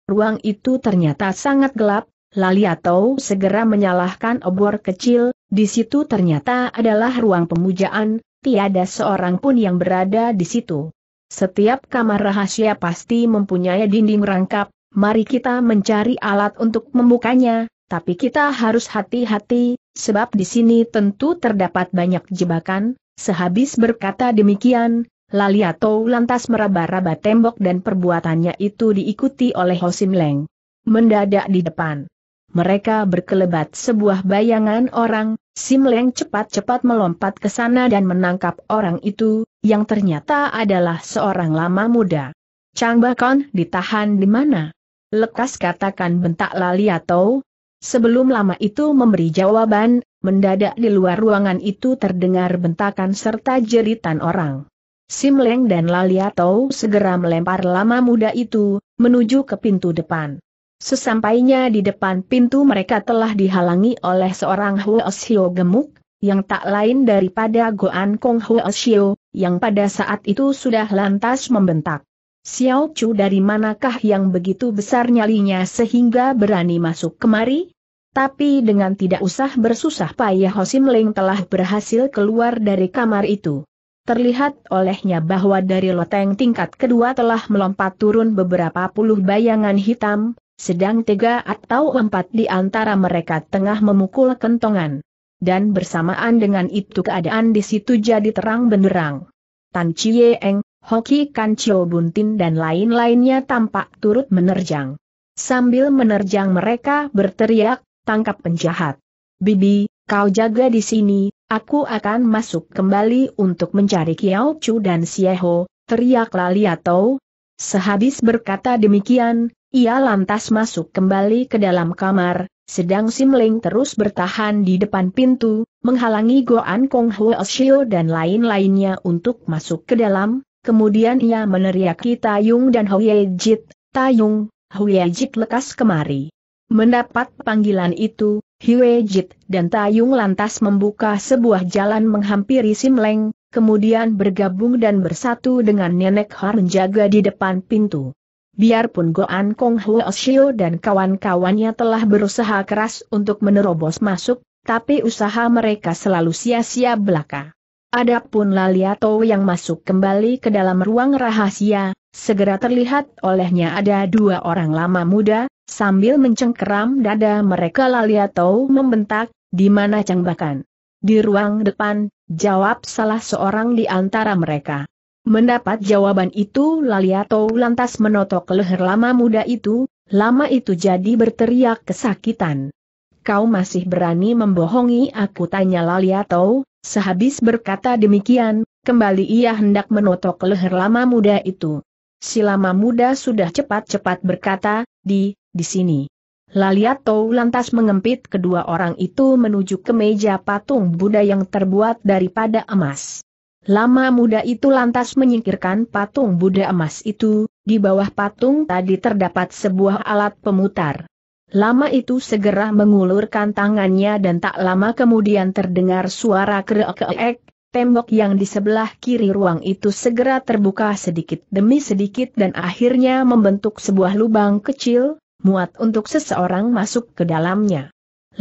Ruang itu ternyata sangat gelap, Laliato segera menyalahkan obor kecil, di situ ternyata adalah ruang pemujaan, tiada seorang pun yang berada di situ. Setiap kamar rahasia pasti mempunyai dinding rangkap, mari kita mencari alat untuk membukanya, tapi kita harus hati-hati, sebab di sini tentu terdapat banyak jebakan. Sehabis berkata demikian, Laliato lantas meraba-raba tembok dan perbuatannya itu diikuti oleh Hosim Leng. Mendadak di depan. Mereka berkelebat sebuah bayangan orang, Sim Leng cepat-cepat melompat ke sana dan menangkap orang itu, yang ternyata adalah seorang lama muda. Chang Bakon ditahan di mana? Lekas katakan bentak lali atau? Sebelum lama itu memberi jawaban, mendadak di luar ruangan itu terdengar bentakan serta jeritan orang. Sim Leng dan atau segera melempar lama muda itu, menuju ke pintu depan. Sesampainya di depan pintu mereka telah dihalangi oleh seorang Huo Xiao gemuk, yang tak lain daripada Goan Kong Xiao, yang pada saat itu sudah lantas membentak. Xiao Chu dari manakah yang begitu besar nyalinya sehingga berani masuk kemari? Tapi dengan tidak usah bersusah payah Hosim Ling telah berhasil keluar dari kamar itu. Terlihat olehnya bahwa dari loteng tingkat kedua telah melompat turun beberapa puluh bayangan hitam, sedang tiga atau empat di antara mereka tengah memukul kentongan. Dan bersamaan dengan itu keadaan di situ jadi terang benderang. Tan Chie Eng, Hoki Kan Chio Buntin dan lain-lainnya tampak turut menerjang. Sambil menerjang mereka berteriak, tangkap penjahat. Bibi, kau jaga di sini, aku akan masuk kembali untuk mencari Kiao Chu dan Sieho, Lali atau. Sehabis berkata demikian, ia lantas masuk kembali ke dalam kamar, sedang Simling terus bertahan di depan pintu, menghalangi Goan Kong Huo Shio dan lain-lainnya untuk masuk ke dalam, kemudian ia meneriaki Tayung dan Hoi Jit, Tayung, Hoi Jit lekas kemari. Mendapat panggilan itu, Hoi Jit dan Tayung lantas membuka sebuah jalan menghampiri Simling, kemudian bergabung dan bersatu dengan Nenek Har menjaga di depan pintu. Biarpun Goan Kong Huo Xiu dan kawan-kawannya telah berusaha keras untuk menerobos masuk, tapi usaha mereka selalu sia-sia belaka. Adapun Laliato yang masuk kembali ke dalam ruang rahasia, segera terlihat olehnya ada dua orang lama muda, sambil mencengkeram dada mereka Laliato membentak, di mana cangbakan? Di ruang depan, jawab salah seorang di antara mereka. Mendapat jawaban itu Laliato lantas menotok leher lama muda itu, lama itu jadi berteriak kesakitan. Kau masih berani membohongi aku tanya Laliato, sehabis berkata demikian, kembali ia hendak menotok leher lama muda itu. Si lama muda sudah cepat-cepat berkata, di, di sini. Laliato lantas mengempit kedua orang itu menuju ke meja patung Buddha yang terbuat daripada emas. Lama muda itu lantas menyingkirkan patung Buddha emas itu, di bawah patung tadi terdapat sebuah alat pemutar. Lama itu segera mengulurkan tangannya dan tak lama kemudian terdengar suara kreek keek Tembok yang di sebelah kiri ruang itu segera terbuka sedikit demi sedikit dan akhirnya membentuk sebuah lubang kecil, muat untuk seseorang masuk ke dalamnya.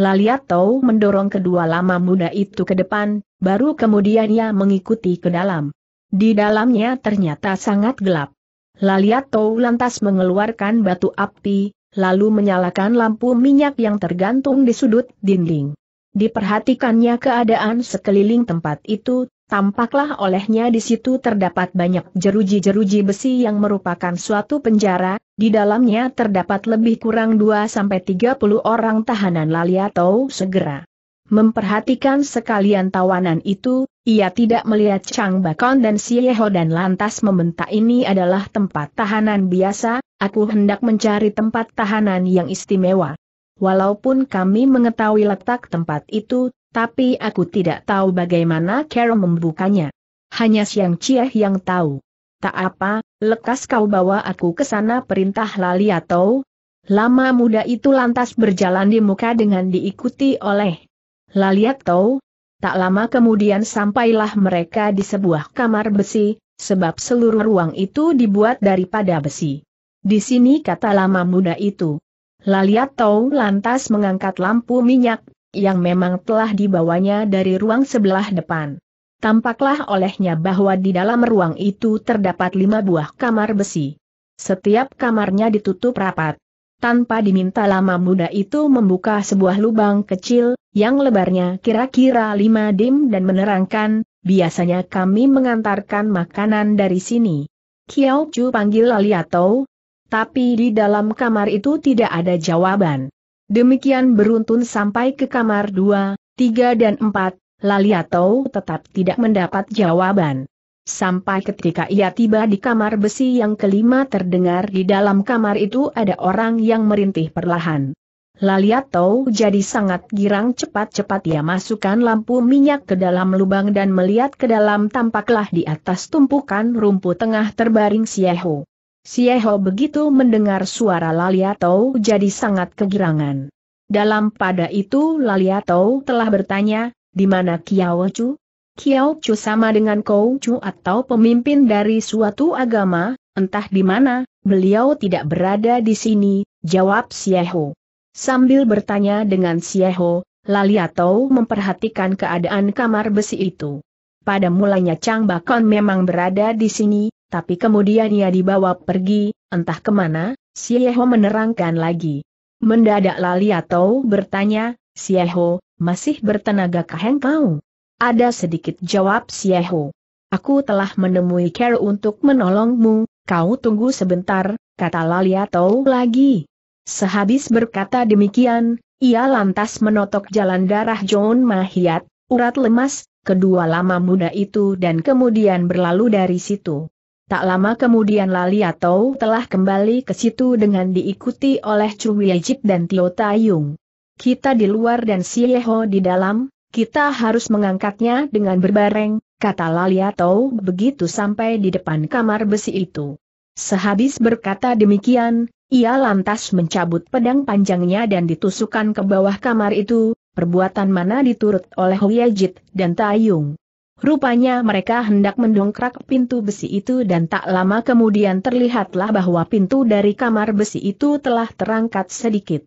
Laliato mendorong kedua lama muda itu ke depan, baru kemudian ia mengikuti ke dalam. Di dalamnya ternyata sangat gelap. Laliato lantas mengeluarkan batu api, lalu menyalakan lampu minyak yang tergantung di sudut dinding. Diperhatikannya keadaan sekeliling tempat itu, tampaklah olehnya di situ terdapat banyak jeruji-jeruji besi yang merupakan suatu penjara, di dalamnya terdapat lebih kurang 2-30 orang tahanan Laliato segera Memperhatikan sekalian tawanan itu, ia tidak melihat Chang Bakon dan Si Yeho dan lantas membentak ini adalah tempat tahanan biasa, aku hendak mencari tempat tahanan yang istimewa. Walaupun kami mengetahui letak tempat itu, tapi aku tidak tahu bagaimana Carol membukanya. Hanya Siang Cieh yang tahu. Tak apa, lekas kau bawa aku ke sana perintah Lali atau Lama muda itu lantas berjalan di muka dengan diikuti oleh Laliat tahu, tak lama kemudian sampailah mereka di sebuah kamar besi, sebab seluruh ruang itu dibuat daripada besi. Di sini kata lama muda itu. Laliat tahu lantas mengangkat lampu minyak, yang memang telah dibawanya dari ruang sebelah depan. Tampaklah olehnya bahwa di dalam ruang itu terdapat lima buah kamar besi. Setiap kamarnya ditutup rapat tanpa diminta lama muda itu membuka sebuah lubang kecil, yang lebarnya kira-kira lima dim dan menerangkan, biasanya kami mengantarkan makanan dari sini. Kiao Chu panggil Aliato, tapi di dalam kamar itu tidak ada jawaban. Demikian beruntun sampai ke kamar 2, 3 dan 4, Laliatou tetap tidak mendapat jawaban. Sampai ketika ia tiba di kamar besi yang kelima terdengar di dalam kamar itu ada orang yang merintih perlahan. Laliato jadi sangat girang cepat-cepat ia masukkan lampu minyak ke dalam lubang dan melihat ke dalam tampaklah di atas tumpukan rumput tengah terbaring Sieho. Sieho begitu mendengar suara Laliato jadi sangat kegirangan. Dalam pada itu Laliato telah bertanya, di mana Kiawocu? Kiao Chu sama dengan Kou Chu atau pemimpin dari suatu agama, entah di mana, beliau tidak berada di sini, jawab Sieho. Sambil bertanya dengan Sieho, Laliato memperhatikan keadaan kamar besi itu. Pada mulanya Chang Bakon memang berada di sini, tapi kemudian ia dibawa pergi, entah kemana, Sieho menerangkan lagi. Mendadak Laliato bertanya, Sieho, masih bertenaga kahen kau? Ada sedikit jawab Siaho. Aku telah menemui Ker untuk menolongmu, kau tunggu sebentar, kata Laliatou lagi. Sehabis berkata demikian, ia lantas menotok jalan darah John Mahiat, urat lemas, kedua lama muda itu dan kemudian berlalu dari situ. Tak lama kemudian Laliatou telah kembali ke situ dengan diikuti oleh Chu Wiejip dan Tio Tayung. Kita di luar dan Sieho di dalam, kita harus mengangkatnya dengan berbareng, kata Laliato begitu sampai di depan kamar besi itu. Sehabis berkata demikian, ia lantas mencabut pedang panjangnya dan ditusukkan ke bawah kamar itu, perbuatan mana diturut oleh Huyajit dan Tayung. Rupanya mereka hendak mendongkrak pintu besi itu dan tak lama kemudian terlihatlah bahwa pintu dari kamar besi itu telah terangkat sedikit.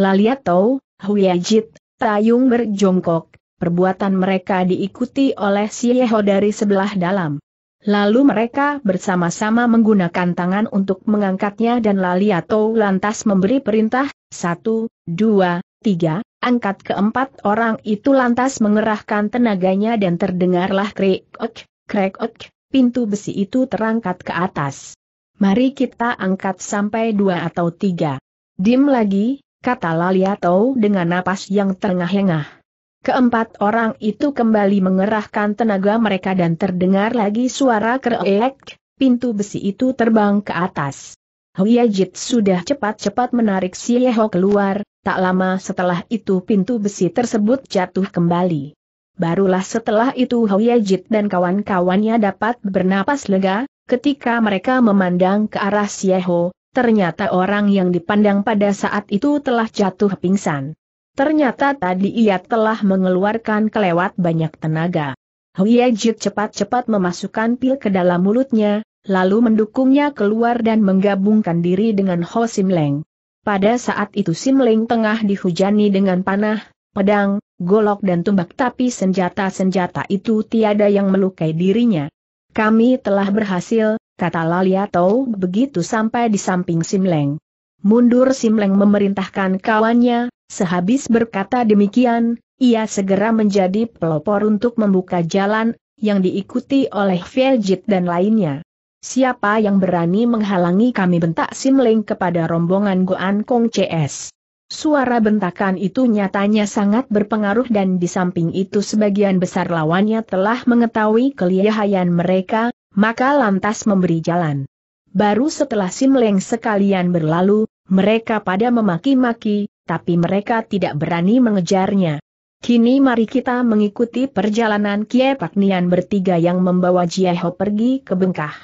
Laliatou, Huyajit, Tayung berjongkok, perbuatan mereka diikuti oleh si Yeho dari sebelah dalam. Lalu mereka bersama-sama menggunakan tangan untuk mengangkatnya dan Laliato lantas memberi perintah, satu, dua, tiga, angkat keempat orang itu lantas mengerahkan tenaganya dan terdengarlah krek-ok, krek-ok, pintu besi itu terangkat ke atas. Mari kita angkat sampai dua atau tiga. Dim lagi, kata Laliato dengan napas yang terengah-engah. Keempat orang itu kembali mengerahkan tenaga mereka dan terdengar lagi suara kereek, pintu besi itu terbang ke atas. Huyajit sudah cepat-cepat menarik si Yeho keluar, tak lama setelah itu pintu besi tersebut jatuh kembali. Barulah setelah itu Huyajit dan kawan-kawannya dapat bernapas lega, ketika mereka memandang ke arah si Yeho, ternyata orang yang dipandang pada saat itu telah jatuh pingsan. Ternyata tadi ia telah mengeluarkan kelewat banyak tenaga. Huye Jit cepat-cepat memasukkan pil ke dalam mulutnya, lalu mendukungnya keluar dan menggabungkan diri dengan Ho Sim Leng. Pada saat itu Sim Leng tengah dihujani dengan panah, pedang, golok dan tumbak, tapi senjata-senjata itu tiada yang melukai dirinya. Kami telah berhasil, kata Lalia Tau begitu sampai di samping Sim Leng. Mundur Simleng memerintahkan kawannya, sehabis berkata demikian, ia segera menjadi pelopor untuk membuka jalan, yang diikuti oleh Veljit dan lainnya. Siapa yang berani menghalangi kami bentak Simleng kepada rombongan Goan Kong CS. Suara bentakan itu nyatanya sangat berpengaruh dan di samping itu sebagian besar lawannya telah mengetahui kelihayan mereka, maka lantas memberi jalan. Baru setelah Simleng sekalian berlalu, mereka pada memaki-maki, tapi mereka tidak berani mengejarnya. Kini mari kita mengikuti perjalanan Kie Paknian bertiga yang membawa Ho pergi ke Bengkah.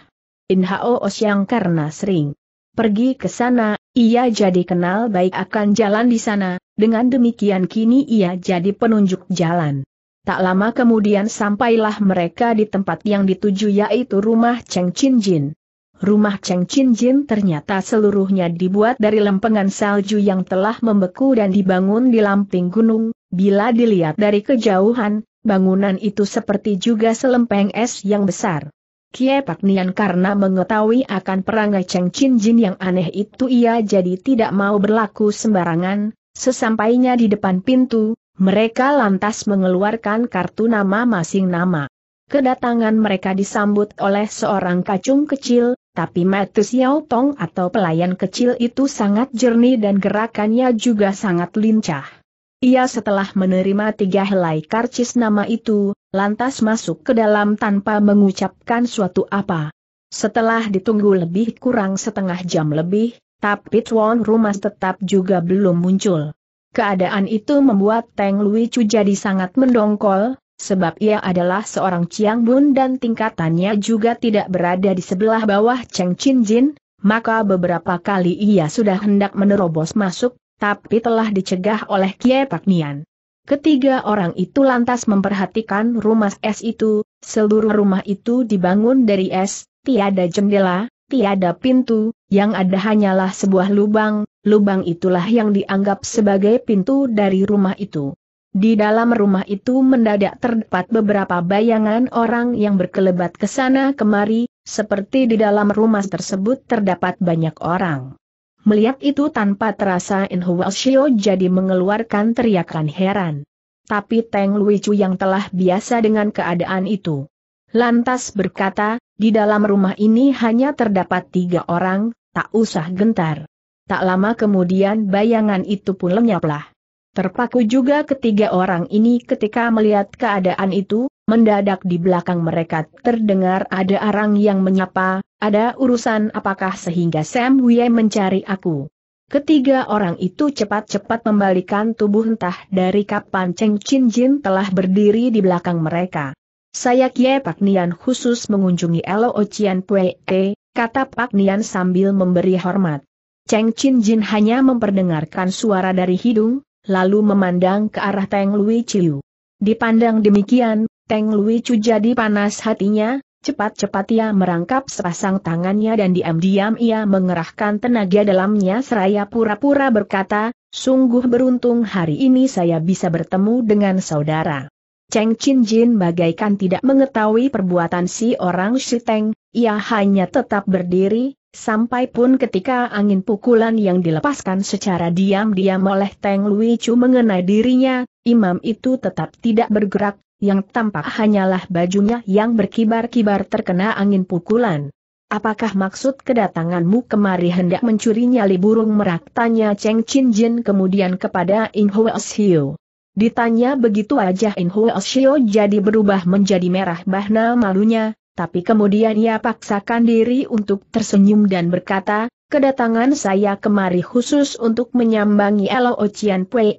In os yang karena sering pergi ke sana, ia jadi kenal baik akan jalan di sana, dengan demikian kini ia jadi penunjuk jalan. Tak lama kemudian sampailah mereka di tempat yang dituju yaitu rumah Cheng Chin Jin. Rumah Cheng Chin Jin ternyata seluruhnya dibuat dari lempengan salju yang telah membeku dan dibangun di lamping gunung. Bila dilihat dari kejauhan, bangunan itu seperti juga selempeng es yang besar. Kie Pak Nian karena mengetahui akan perangai Cheng Chin Jin yang aneh itu ia jadi tidak mau berlaku sembarangan. Sesampainya di depan pintu, mereka lantas mengeluarkan kartu nama masing nama. Kedatangan mereka disambut oleh seorang kacung kecil, tapi Matu Xiao Tong atau pelayan kecil itu sangat jernih dan gerakannya juga sangat lincah. Ia setelah menerima tiga helai karcis nama itu, lantas masuk ke dalam tanpa mengucapkan suatu apa. Setelah ditunggu lebih kurang setengah jam lebih, tapi Tuan Rumah tetap juga belum muncul. Keadaan itu membuat Teng Lui Chu jadi sangat mendongkol, sebab ia adalah seorang Chiang Bun dan tingkatannya juga tidak berada di sebelah bawah Cheng Chin Jin, maka beberapa kali ia sudah hendak menerobos masuk, tapi telah dicegah oleh Kiai Pak Nian. Ketiga orang itu lantas memperhatikan rumah es itu, seluruh rumah itu dibangun dari es, tiada jendela, tiada pintu, yang ada hanyalah sebuah lubang, lubang itulah yang dianggap sebagai pintu dari rumah itu. Di dalam rumah itu mendadak terdapat beberapa bayangan orang yang berkelebat ke sana kemari, seperti di dalam rumah tersebut terdapat banyak orang. Melihat itu tanpa terasa In Shio jadi mengeluarkan teriakan heran. Tapi Teng Chu yang telah biasa dengan keadaan itu. Lantas berkata, di dalam rumah ini hanya terdapat tiga orang, tak usah gentar. Tak lama kemudian bayangan itu pun lenyaplah. Terpaku juga ketiga orang ini ketika melihat keadaan itu, mendadak di belakang mereka terdengar ada orang yang menyapa, ada urusan apakah sehingga Sam Wei mencari aku. Ketiga orang itu cepat-cepat membalikan tubuh entah dari kapan Cheng Chin Jin telah berdiri di belakang mereka. Saya Kie Pak Nian khusus mengunjungi Elo Ocean Pue, kata Pak Nian sambil memberi hormat. Cheng Chin Jin hanya memperdengarkan suara dari hidung, lalu memandang ke arah Teng Lui Chiu. Dipandang demikian, Teng Lui Chiu jadi panas hatinya, cepat-cepat ia merangkap sepasang tangannya dan diam-diam ia mengerahkan tenaga dalamnya seraya pura-pura berkata, sungguh beruntung hari ini saya bisa bertemu dengan saudara. Cheng Chin Jin bagaikan tidak mengetahui perbuatan si orang si Teng, ia hanya tetap berdiri, Sampai pun ketika angin pukulan yang dilepaskan secara diam-diam oleh Teng Lui Chu mengenai dirinya, imam itu tetap tidak bergerak, yang tampak hanyalah bajunya yang berkibar-kibar terkena angin pukulan. Apakah maksud kedatanganmu kemari hendak mencuri nyali burung merak? Tanya Cheng Chin Jin kemudian kepada In Hua Xiu. Ditanya begitu wajah In Hua Xiu jadi berubah menjadi merah bahna malunya, tapi kemudian ia paksakan diri untuk tersenyum dan berkata, kedatangan saya kemari khusus untuk menyambangi Elo Ocean Pue.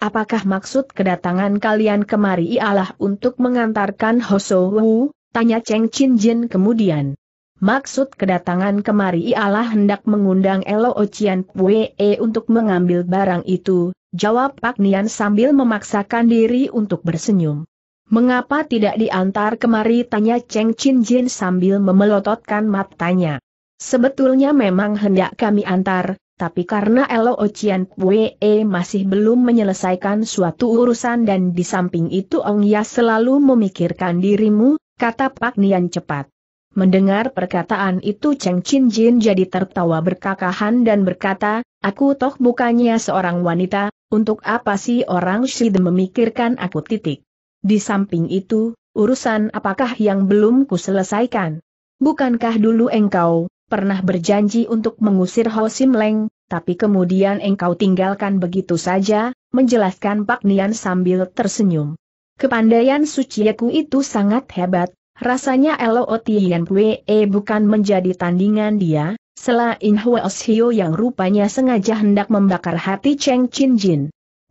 Apakah maksud kedatangan kalian kemari ialah untuk mengantarkan Hoso Wu? Tanya Cheng Chin Jin kemudian. Maksud kedatangan kemari ialah hendak mengundang Elo Ocean Pue untuk mengambil barang itu, jawab Pak Nian sambil memaksakan diri untuk bersenyum. Mengapa tidak diantar kemari tanya Cheng Chin Jin sambil memelototkan matanya. Sebetulnya memang hendak kami antar, tapi karena Elo Ochian Pue masih belum menyelesaikan suatu urusan dan di samping itu Ong Ya selalu memikirkan dirimu, kata Pak Nian cepat. Mendengar perkataan itu Cheng Chin Jin jadi tertawa berkakahan dan berkata, aku toh bukannya seorang wanita, untuk apa sih orang Shide memikirkan aku titik. Di samping itu, urusan apakah yang belum kuselesaikan? Bukankah dulu engkau pernah berjanji untuk mengusir Ho Sim Leng, tapi kemudian engkau tinggalkan begitu saja, menjelaskan Pak Nian sambil tersenyum. Kepandaian suciaku itu sangat hebat, rasanya Elo Wei Pue eh, bukan menjadi tandingan dia, selain Hwa Hio yang rupanya sengaja hendak membakar hati Cheng Chin Jin.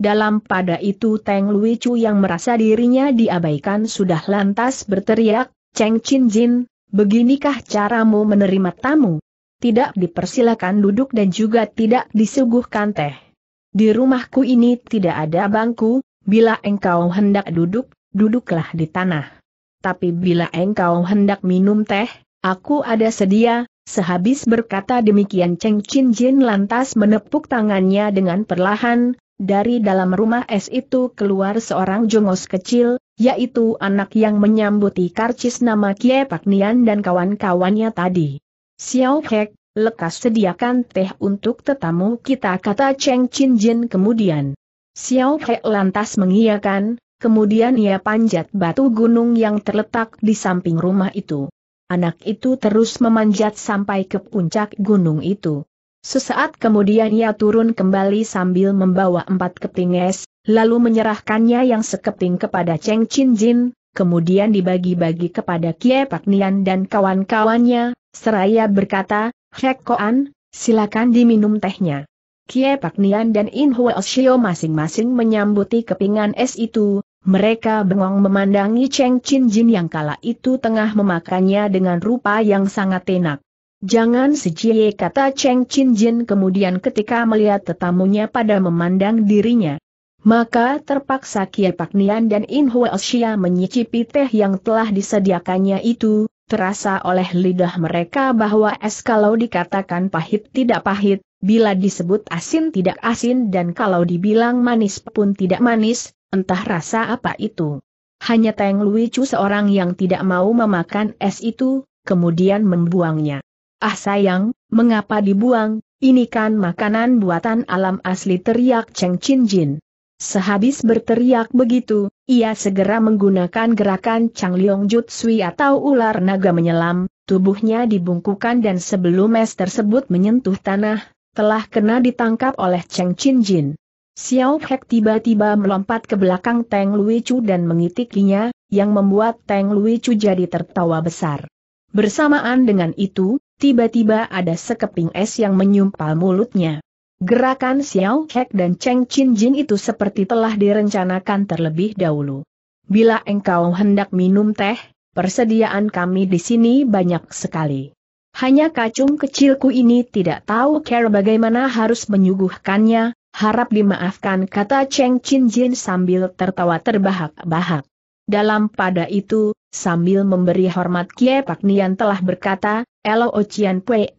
Dalam pada itu Teng Lui Chu yang merasa dirinya diabaikan sudah lantas berteriak, Cheng Chin Jin, beginikah caramu menerima tamu? Tidak dipersilakan duduk dan juga tidak disuguhkan teh. Di rumahku ini tidak ada bangku, bila engkau hendak duduk, duduklah di tanah. Tapi bila engkau hendak minum teh, aku ada sedia, Sehabis berkata demikian Cheng Chin Jin lantas menepuk tangannya dengan perlahan, dari dalam rumah es itu keluar seorang jongos kecil, yaitu anak yang menyambuti karcis nama Kie Pak Nian dan kawan-kawannya tadi. Xiao Hek, lekas sediakan teh untuk tetamu kita kata Cheng Chin Jin kemudian. Xiao Hek lantas mengiyakan, kemudian ia panjat batu gunung yang terletak di samping rumah itu. Anak itu terus memanjat sampai ke puncak gunung itu. Sesaat kemudian ia turun kembali sambil membawa empat keping es, lalu menyerahkannya yang sekeping kepada Cheng Chin Jin, kemudian dibagi-bagi kepada Kie Pak Nian dan kawan-kawannya, seraya berkata, Hek Koan, silakan diminum tehnya. Kie Pak Nian dan In Hua masing-masing menyambuti kepingan es itu, mereka bengong memandangi Cheng Chin Jin yang kala itu tengah memakannya dengan rupa yang sangat enak. Jangan si kata Cheng Chin Jin kemudian ketika melihat tetamunya pada memandang dirinya. Maka terpaksa Kie Pak Nian dan In Hua Xia menyicipi teh yang telah disediakannya itu, terasa oleh lidah mereka bahwa es kalau dikatakan pahit tidak pahit, bila disebut asin tidak asin dan kalau dibilang manis pun tidak manis, entah rasa apa itu. Hanya Teng Lui Chu seorang yang tidak mau memakan es itu, kemudian membuangnya. Ah sayang, mengapa dibuang, ini kan makanan buatan alam asli teriak Cheng Chin Jin. Sehabis berteriak begitu, ia segera menggunakan gerakan Chang Liong Jutsui atau ular naga menyelam, tubuhnya dibungkukan dan sebelum mes tersebut menyentuh tanah, telah kena ditangkap oleh Cheng Chin Jin. Xiao Hek tiba-tiba melompat ke belakang Teng Lui Chu dan mengitikinya, yang membuat Teng Lui Chu jadi tertawa besar. Bersamaan dengan itu, tiba-tiba ada sekeping es yang menyumpal mulutnya. Gerakan Xiao Hek dan Cheng Chin Jin itu seperti telah direncanakan terlebih dahulu. Bila engkau hendak minum teh, persediaan kami di sini banyak sekali. Hanya kacung kecilku ini tidak tahu cara bagaimana harus menyuguhkannya, harap dimaafkan kata Cheng Chin Jin sambil tertawa terbahak-bahak. Dalam pada itu, sambil memberi hormat Kie Pak Nian telah berkata, Elo Ocian Pue,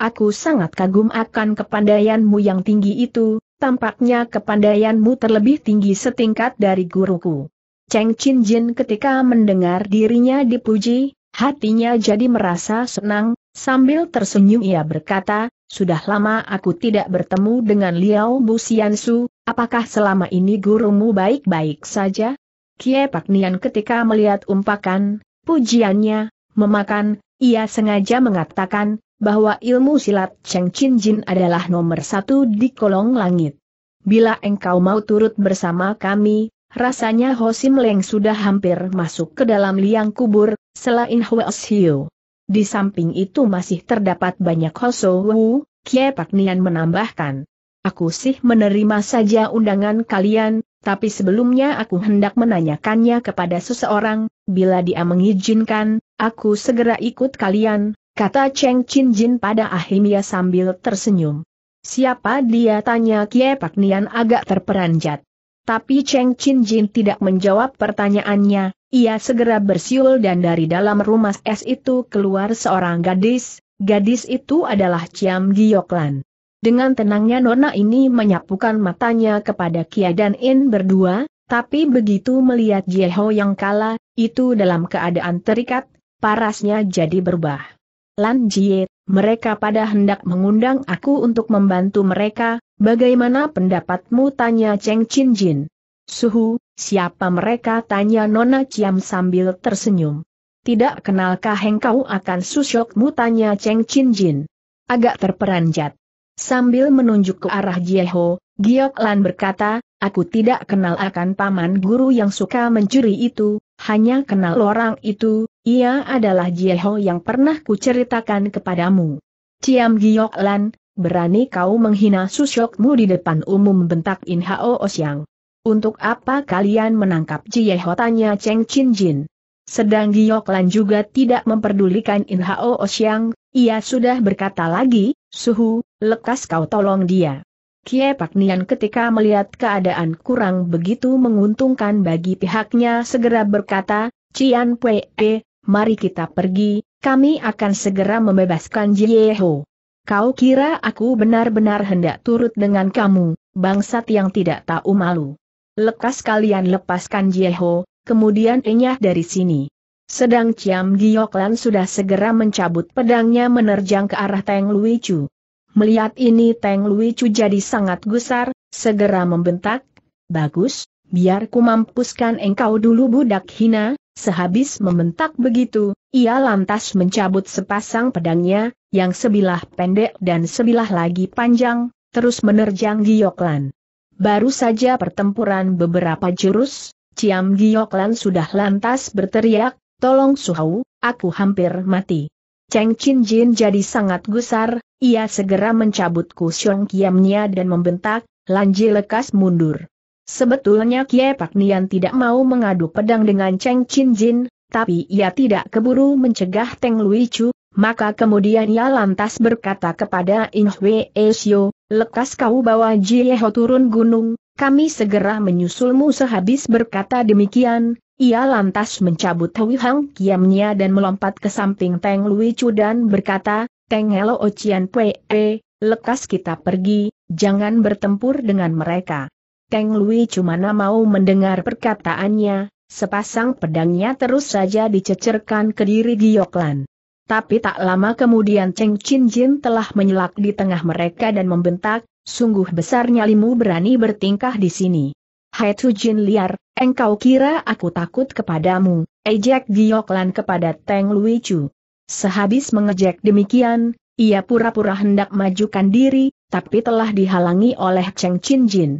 aku sangat kagum akan kepandaianmu yang tinggi itu, tampaknya kepandaianmu terlebih tinggi setingkat dari guruku. Cheng Chin Jin ketika mendengar dirinya dipuji, hatinya jadi merasa senang, sambil tersenyum ia berkata, sudah lama aku tidak bertemu dengan Liao Bu Xiansu, apakah selama ini gurumu baik-baik saja? Kie Pak Nian ketika melihat umpakan, pujiannya, memakan, ia sengaja mengatakan, bahwa ilmu silat Cheng Chin Jin adalah nomor satu di kolong langit. Bila engkau mau turut bersama kami, rasanya Ho Sim Leng sudah hampir masuk ke dalam liang kubur, selain Hwe Hiu. Di samping itu masih terdapat banyak So Wu, Kie Pak Nian menambahkan. Aku sih menerima saja undangan kalian, tapi sebelumnya aku hendak menanyakannya kepada seseorang, bila dia mengizinkan, aku segera ikut kalian, kata Cheng Chin Jin pada akhirnya sambil tersenyum. Siapa dia tanya Kie Pak Nian agak terperanjat. Tapi Cheng Chin Jin tidak menjawab pertanyaannya, ia segera bersiul dan dari dalam rumah es itu keluar seorang gadis, gadis itu adalah Chiam Gioklan. Dengan tenangnya Nona ini menyapukan matanya kepada Kia dan In berdua, tapi begitu melihat Jeho yang kalah, itu dalam keadaan terikat, parasnya jadi berubah. Lan Jie, mereka pada hendak mengundang aku untuk membantu mereka, bagaimana pendapatmu tanya Cheng Chin Jin. Suhu, siapa mereka tanya Nona Ciam sambil tersenyum. Tidak kenalkah engkau akan susyokmu tanya Cheng Chin Jin. Agak terperanjat. Sambil menunjuk ke arah Jieho, Giok Lan berkata, aku tidak kenal akan paman guru yang suka mencuri itu, hanya kenal orang itu, ia adalah Jieho yang pernah kuceritakan kepadamu. Ciam Giok Lan, berani kau menghina susyokmu di depan umum bentak In Hao Osyang. Untuk apa kalian menangkap Jieho tanya Cheng Chin Jin. Sedang Giok Lan juga tidak memperdulikan In Hao Osyang, ia sudah berkata lagi, Suhu, Lekas kau tolong dia. Kie Nian ketika melihat keadaan kurang begitu menguntungkan bagi pihaknya segera berkata, Cian Pue, eh, mari kita pergi, kami akan segera membebaskan Jieho. Kau kira aku benar-benar hendak turut dengan kamu, bangsat yang tidak tahu malu. Lekas kalian lepaskan Jieho, kemudian enyah dari sini. Sedang Ciam Gioklan sudah segera mencabut pedangnya menerjang ke arah Teng Chu. Melihat ini Teng Lui Chu jadi sangat gusar, segera membentak, Bagus, biar ku mampuskan engkau dulu budak hina, sehabis membentak begitu, ia lantas mencabut sepasang pedangnya, yang sebilah pendek dan sebilah lagi panjang, terus menerjang Gioklan. Baru saja pertempuran beberapa jurus, Ciam Gioklan sudah lantas berteriak, tolong Suhau, aku hampir mati. Cheng Chin Jin jadi sangat gusar, ia segera mencabut kusyong kiamnya dan membentak, Lanji lekas mundur. Sebetulnya Kie Pak Nian tidak mau mengadu pedang dengan Cheng Chin Jin, tapi ia tidak keburu mencegah Teng Lui Chu, maka kemudian ia lantas berkata kepada In Hwe e Sio, lekas kau bawa Jie Ho turun gunung, kami segera menyusulmu sehabis berkata demikian, ia lantas mencabut Hui Hang kiamnya dan melompat ke samping Teng Lui Chu dan berkata, Teng Helo Pue, Pwe, eh, lekas kita pergi, jangan bertempur dengan mereka. Teng Lui cuma mau mendengar perkataannya, sepasang pedangnya terus saja dicecerkan ke diri Gioklan. Tapi tak lama kemudian Cheng Chin Jin telah menyelak di tengah mereka dan membentak, sungguh besarnya nyalimu berani bertingkah di sini. Hai Jin liar, engkau kira aku takut kepadamu, ejek Gioklan kepada Teng Lui Chu. Sehabis mengejek demikian, ia pura-pura hendak majukan diri, tapi telah dihalangi oleh Cheng Chin Jin.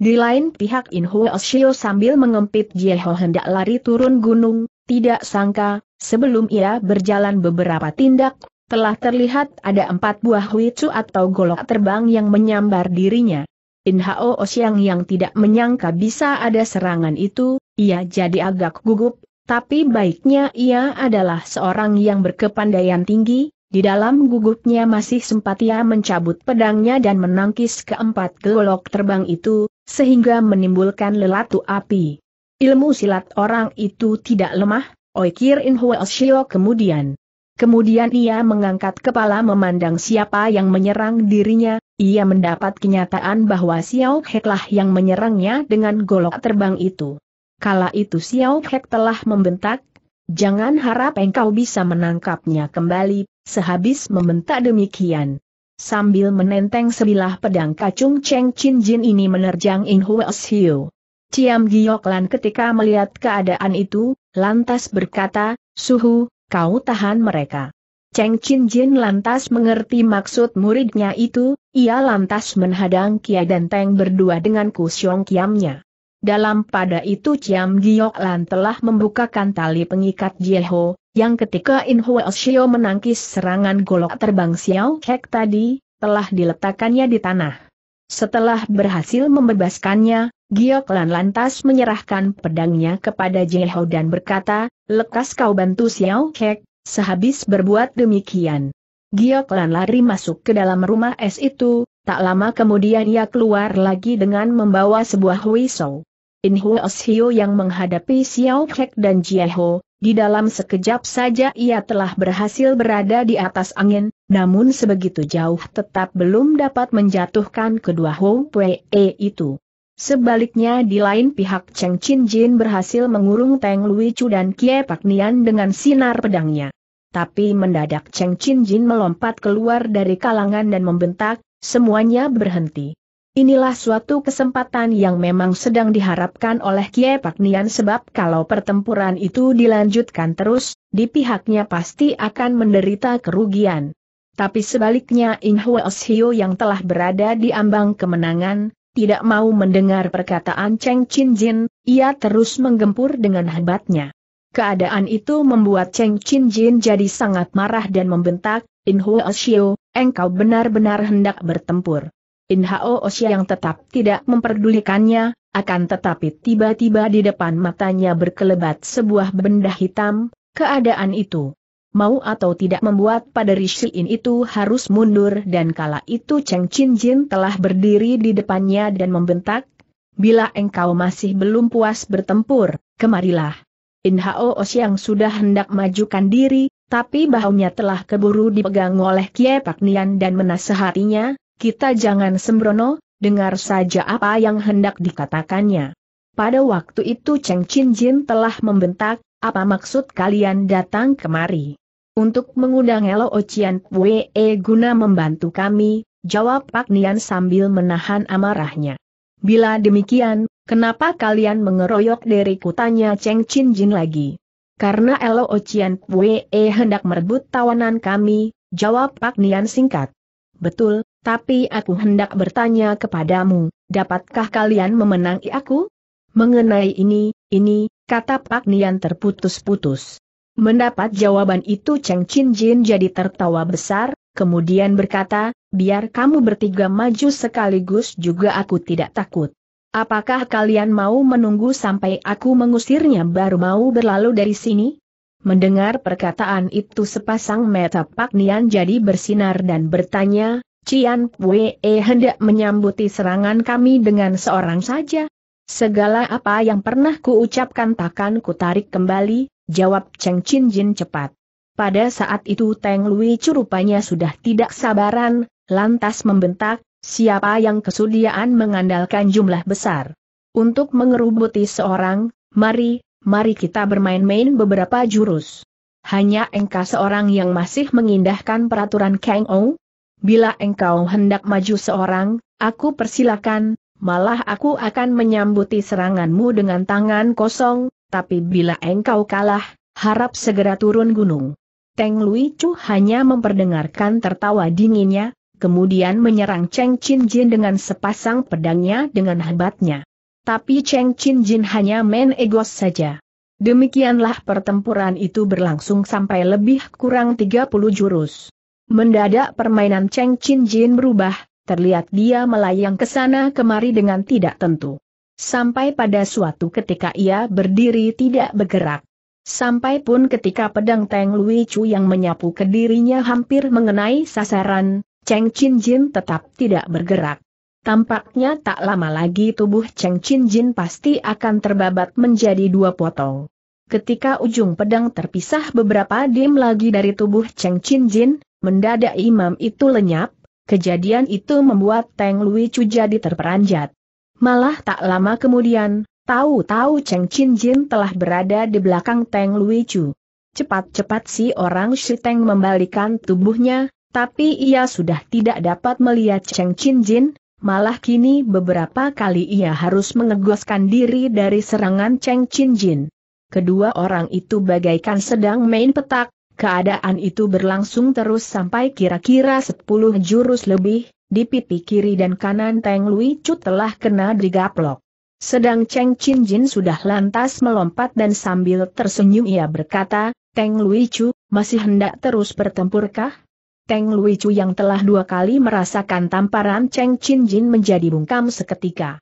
Di lain pihak In Huo Shio sambil mengempit Ho hendak lari turun gunung, tidak sangka, sebelum ia berjalan beberapa tindak, telah terlihat ada empat buah huicu atau golok terbang yang menyambar dirinya. In Hao Xiang yang tidak menyangka bisa ada serangan itu, ia jadi agak gugup, tapi baiknya ia adalah seorang yang berkepandaian tinggi, di dalam gugupnya masih sempat ia mencabut pedangnya dan menangkis keempat golok terbang itu, sehingga menimbulkan lelatu api. Ilmu silat orang itu tidak lemah, Oikir In Shio kemudian. Kemudian ia mengangkat kepala memandang siapa yang menyerang dirinya, ia mendapat kenyataan bahwa Xiao Heklah yang menyerangnya dengan golok terbang itu. Kala itu Xiao Hek telah membentak, jangan harap engkau bisa menangkapnya kembali, sehabis membentak demikian. Sambil menenteng sebilah pedang kacung Cheng Chin Jin ini menerjang In Huas Hiu. Ciam Giok Lan ketika melihat keadaan itu, lantas berkata, Suhu, kau tahan mereka. Cheng Chin Jin lantas mengerti maksud muridnya itu, ia lantas menghadang Kia dan Teng berdua dengan Ku kusyong kiamnya. Dalam pada itu Ciam Giok telah membukakan tali pengikat Jeho, yang ketika In Hua Shio menangkis serangan golok terbang Xiao Hek tadi, telah diletakkannya di tanah. Setelah berhasil membebaskannya, Giok lantas menyerahkan pedangnya kepada Jeho dan berkata, lekas kau bantu Xiao Hek, sehabis berbuat demikian. Giok lari masuk ke dalam rumah es itu, tak lama kemudian ia keluar lagi dengan membawa sebuah huisou. In Huos Hio yang menghadapi Xiao Hek dan Jia Ho, di dalam sekejap saja ia telah berhasil berada di atas angin, namun sebegitu jauh tetap belum dapat menjatuhkan kedua Hong Pue itu. Sebaliknya di lain pihak Cheng Chin Jin berhasil mengurung Teng Lui Chu dan Kie Pak Nian dengan sinar pedangnya. Tapi mendadak Cheng Chin Jin melompat keluar dari kalangan dan membentak, semuanya berhenti. Inilah suatu kesempatan yang memang sedang diharapkan oleh Kiai Nian sebab kalau pertempuran itu dilanjutkan terus, di pihaknya pasti akan menderita kerugian. Tapi sebaliknya In Hwasio yang telah berada di ambang kemenangan, tidak mau mendengar perkataan Cheng Chin Jin, ia terus menggempur dengan hebatnya. Keadaan itu membuat Cheng Chin Jin jadi sangat marah dan membentak, In Huo engkau benar-benar hendak bertempur. In Hao Inhao yang tetap tidak memperdulikannya, akan tetapi tiba-tiba di depan matanya berkelebat sebuah benda hitam, keadaan itu. Mau atau tidak membuat pada in itu harus mundur dan kala itu Cheng Chin Jin telah berdiri di depannya dan membentak, Bila engkau masih belum puas bertempur, kemarilah. In Inhao Oshiang sudah hendak majukan diri, tapi bahunya telah keburu dipegang oleh Kie Pak Nian dan menasehatinya, kita jangan sembrono, dengar saja apa yang hendak dikatakannya. Pada waktu itu Cheng Chin Jin telah membentak, apa maksud kalian datang kemari? Untuk mengundang Elo Ocean Pue eh, guna membantu kami, jawab Pak Nian sambil menahan amarahnya. Bila demikian, kenapa kalian mengeroyok dari tanya Cheng Chin Jin lagi? Karena Elo Ocean Pue eh, hendak merebut tawanan kami, jawab Pak Nian singkat. Betul, tapi aku hendak bertanya kepadamu, dapatkah kalian memenangi aku? Mengenai ini, ini, kata Pak Nian terputus-putus. Mendapat jawaban itu Cheng Chin Jin jadi tertawa besar, kemudian berkata, biar kamu bertiga maju sekaligus juga aku tidak takut. Apakah kalian mau menunggu sampai aku mengusirnya baru mau berlalu dari sini? Mendengar perkataan itu sepasang mata Pak Nian jadi bersinar dan bertanya, Cian Wei eh, hendak menyambuti serangan kami dengan seorang saja. Segala apa yang pernah kuucapkan takkan kutarik kembali, jawab Cheng Chin Jin cepat. Pada saat itu Teng Lui curupanya sudah tidak sabaran, lantas membentak, siapa yang kesudiaan mengandalkan jumlah besar. Untuk mengerubuti seorang, mari, mari kita bermain-main beberapa jurus. Hanya engkau seorang yang masih mengindahkan peraturan Kang Ong? bila engkau hendak maju seorang, aku persilakan, malah aku akan menyambuti seranganmu dengan tangan kosong, tapi bila engkau kalah, harap segera turun gunung. Teng Lui Chu hanya memperdengarkan tertawa dinginnya, kemudian menyerang Cheng Chin Jin dengan sepasang pedangnya dengan hebatnya. Tapi Cheng Chin Jin hanya main egos saja. Demikianlah pertempuran itu berlangsung sampai lebih kurang 30 jurus. Mendadak permainan Cheng Chin Jin berubah, terlihat dia melayang ke sana kemari dengan tidak tentu. Sampai pada suatu ketika ia berdiri tidak bergerak. Sampai pun ketika pedang Teng Lui Chu yang menyapu ke dirinya hampir mengenai sasaran, Cheng Chin Jin tetap tidak bergerak. Tampaknya tak lama lagi tubuh Cheng Chin Jin pasti akan terbabat menjadi dua potong. Ketika ujung pedang terpisah beberapa dim lagi dari tubuh Cheng Chin Jin, mendadak imam itu lenyap, kejadian itu membuat Teng Lui Chu jadi terperanjat. Malah tak lama kemudian, tahu-tahu Cheng Chin Jin telah berada di belakang Teng Lui Chu. Cepat-cepat si orang Shi Teng membalikan tubuhnya, tapi ia sudah tidak dapat melihat Cheng Chin Jin, malah kini beberapa kali ia harus mengegoskan diri dari serangan Cheng Chin Jin kedua orang itu bagaikan sedang main petak, keadaan itu berlangsung terus sampai kira-kira 10 jurus lebih, di pipi kiri dan kanan Teng Lui Chu telah kena digaplok. Sedang Cheng Chin Jin sudah lantas melompat dan sambil tersenyum ia berkata, Teng Lui Chu, masih hendak terus bertempurkah? Teng Lui Chu yang telah dua kali merasakan tamparan Cheng Chin Jin menjadi bungkam seketika.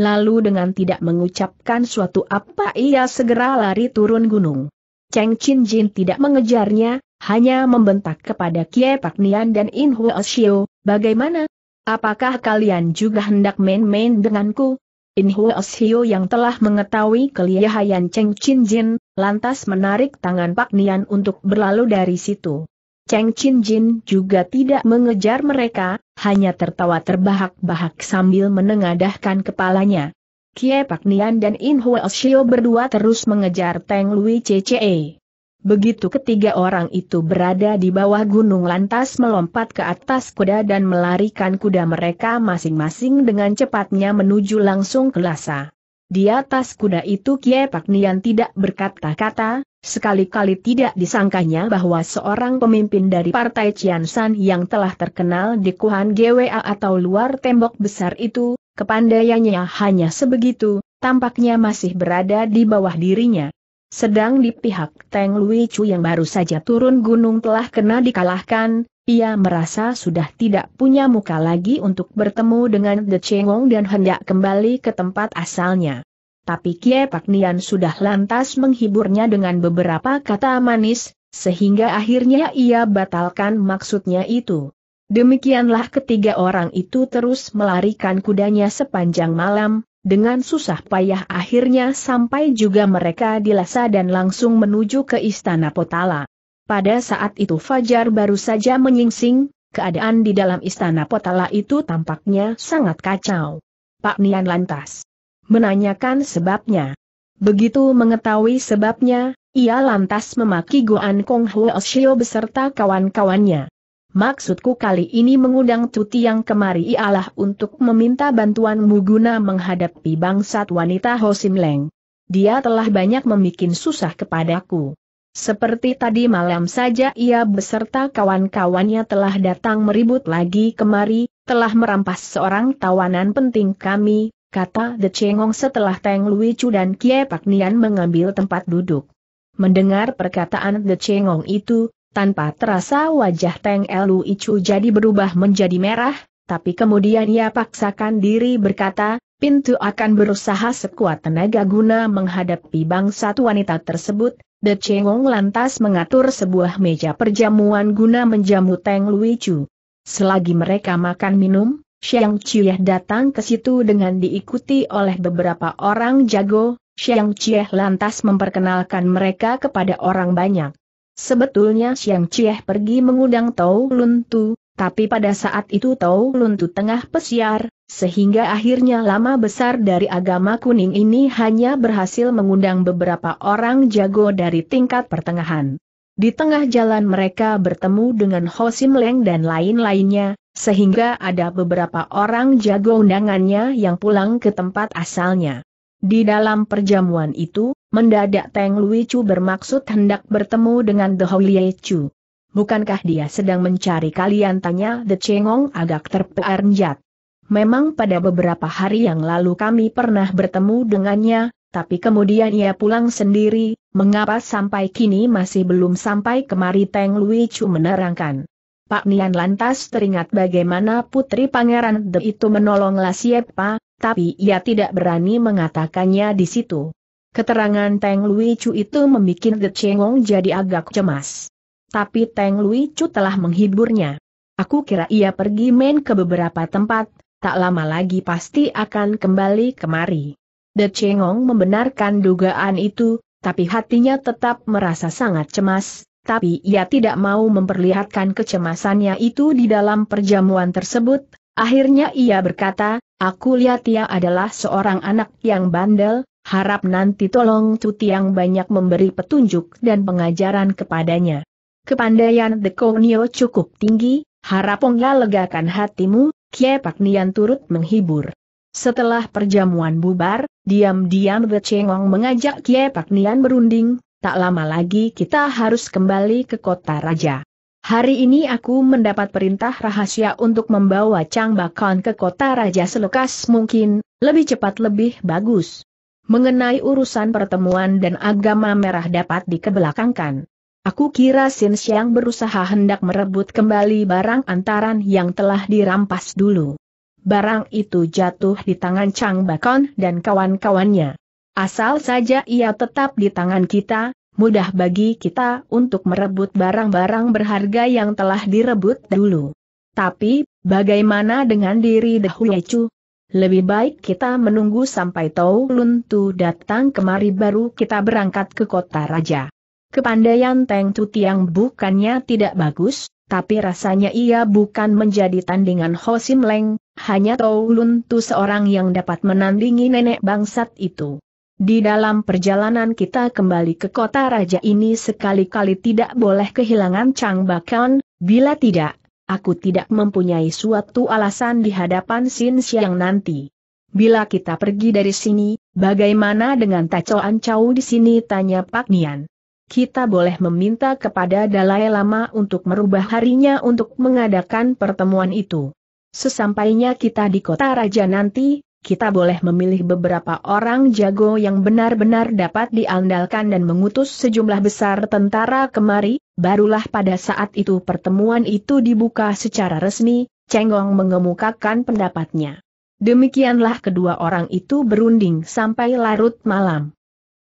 Lalu dengan tidak mengucapkan suatu apa ia segera lari turun gunung. Cheng Chin Jin tidak mengejarnya, hanya membentak kepada Kie Pak Nian dan In Huo Xiu, bagaimana? Apakah kalian juga hendak main-main denganku? In Huo Xiu yang telah mengetahui kelihayan Cheng Chin Jin, lantas menarik tangan Pak Nian untuk berlalu dari situ. Cheng Chin Jin juga tidak mengejar mereka, hanya tertawa terbahak-bahak sambil menengadahkan kepalanya. Kie Pak Nian dan In Hua Shio berdua terus mengejar Teng Lui CCE. Begitu ketiga orang itu berada di bawah gunung lantas melompat ke atas kuda dan melarikan kuda mereka masing-masing dengan cepatnya menuju langsung ke Lhasa. Di atas kuda itu Kie Nian tidak berkata-kata, sekali-kali tidak disangkanya bahwa seorang pemimpin dari Partai Cian San yang telah terkenal di Kuhan GWA atau luar tembok besar itu, kepandaiannya hanya sebegitu, tampaknya masih berada di bawah dirinya. Sedang di pihak Teng Lui Chu yang baru saja turun gunung telah kena dikalahkan, ia merasa sudah tidak punya muka lagi untuk bertemu dengan The Chengong dan hendak kembali ke tempat asalnya. Tapi Kie Pak Nian sudah lantas menghiburnya dengan beberapa kata manis, sehingga akhirnya ia batalkan maksudnya itu. Demikianlah ketiga orang itu terus melarikan kudanya sepanjang malam, dengan susah payah akhirnya sampai juga mereka di Lhasa dan langsung menuju ke Istana Potala. Pada saat itu Fajar baru saja menyingsing, keadaan di dalam Istana Potala itu tampaknya sangat kacau. Pak Nian lantas menanyakan sebabnya. Begitu mengetahui sebabnya, ia lantas memaki Goan Kong Huo Shio beserta kawan-kawannya. Maksudku kali ini mengundang Tuti yang kemari ialah untuk meminta bantuan guna menghadapi bangsat wanita Hosimleng. Dia telah banyak membuat susah kepadaku. Seperti tadi malam saja ia beserta kawan-kawannya telah datang meribut lagi kemari, telah merampas seorang tawanan penting kami, kata The Chengong setelah Teng Lui Chu dan Kie Pak Nian mengambil tempat duduk. Mendengar perkataan The Chengong itu, tanpa terasa wajah Teng Elu Icu jadi berubah menjadi merah, tapi kemudian ia paksakan diri berkata, pintu akan berusaha sekuat tenaga guna menghadapi bangsa wanita tersebut, De Chengong lantas mengatur sebuah meja perjamuan guna menjamu Teng Luicu. Selagi mereka makan minum, Xiang Chieh datang ke situ dengan diikuti oleh beberapa orang jago, Xiang Chieh lantas memperkenalkan mereka kepada orang banyak. Sebetulnya Siang Cieh pergi mengundang Tau Luntu, tapi pada saat itu Tau Luntu tengah pesiar, sehingga akhirnya lama besar dari agama kuning ini hanya berhasil mengundang beberapa orang jago dari tingkat pertengahan. Di tengah jalan mereka bertemu dengan Ho Sim Leng dan lain-lainnya, sehingga ada beberapa orang jago undangannya yang pulang ke tempat asalnya. Di dalam perjamuan itu, mendadak Teng Lui Chu bermaksud hendak bertemu dengan The Holy Chu. Bukankah dia sedang mencari kalian tanya The Chengong agak terperanjat. Memang pada beberapa hari yang lalu kami pernah bertemu dengannya, tapi kemudian ia pulang sendiri, mengapa sampai kini masih belum sampai kemari Teng Lui Chu menerangkan. Pak Nian lantas teringat bagaimana putri pangeran The itu menolong Lasiepa, tapi ia tidak berani mengatakannya di situ. Keterangan Teng Lui Chu itu membuat The Chengong jadi agak cemas. Tapi Teng Lui Chu telah menghiburnya. Aku kira ia pergi main ke beberapa tempat, tak lama lagi pasti akan kembali kemari. The Chengong membenarkan dugaan itu, tapi hatinya tetap merasa sangat cemas, tapi ia tidak mau memperlihatkan kecemasannya itu di dalam perjamuan tersebut, Akhirnya ia berkata, aku lihat ia adalah seorang anak yang bandel, harap nanti tolong Cuti yang banyak memberi petunjuk dan pengajaran kepadanya. Kepandaian The Konyo cukup tinggi, harap Ongla legakan hatimu, Kie Pak Nian turut menghibur. Setelah perjamuan bubar, diam-diam the Chengong mengajak Kie Pak Nian berunding, tak lama lagi kita harus kembali ke kota raja. Hari ini aku mendapat perintah rahasia untuk membawa Chang Bakon ke kota Raja Selukas mungkin, lebih cepat lebih bagus. Mengenai urusan pertemuan dan agama merah dapat dikebelakangkan. Aku kira Sin Xiang berusaha hendak merebut kembali barang antaran yang telah dirampas dulu. Barang itu jatuh di tangan Chang Bakon dan kawan-kawannya. Asal saja ia tetap di tangan kita, mudah bagi kita untuk merebut barang-barang berharga yang telah direbut dulu. Tapi, bagaimana dengan diri Dahuyecu? Lebih baik kita menunggu sampai Tau Luntu datang kemari baru kita berangkat ke kota raja. Kepandaian Teng Tu yang bukannya tidak bagus, tapi rasanya ia bukan menjadi tandingan Ho Sim Leng, hanya Tau Luntu seorang yang dapat menandingi nenek bangsat itu. Di dalam perjalanan kita kembali ke kota raja ini sekali-kali tidak boleh kehilangan Chang Bakon, bila tidak, aku tidak mempunyai suatu alasan di hadapan Sin Siang nanti. Bila kita pergi dari sini, bagaimana dengan Taco Ancau di sini tanya Pak Nian. Kita boleh meminta kepada Dalai Lama untuk merubah harinya untuk mengadakan pertemuan itu. Sesampainya kita di kota raja nanti, kita boleh memilih beberapa orang jago yang benar-benar dapat diandalkan dan mengutus sejumlah besar tentara kemari, barulah pada saat itu pertemuan itu dibuka secara resmi, Cenggong mengemukakan pendapatnya. Demikianlah kedua orang itu berunding sampai larut malam.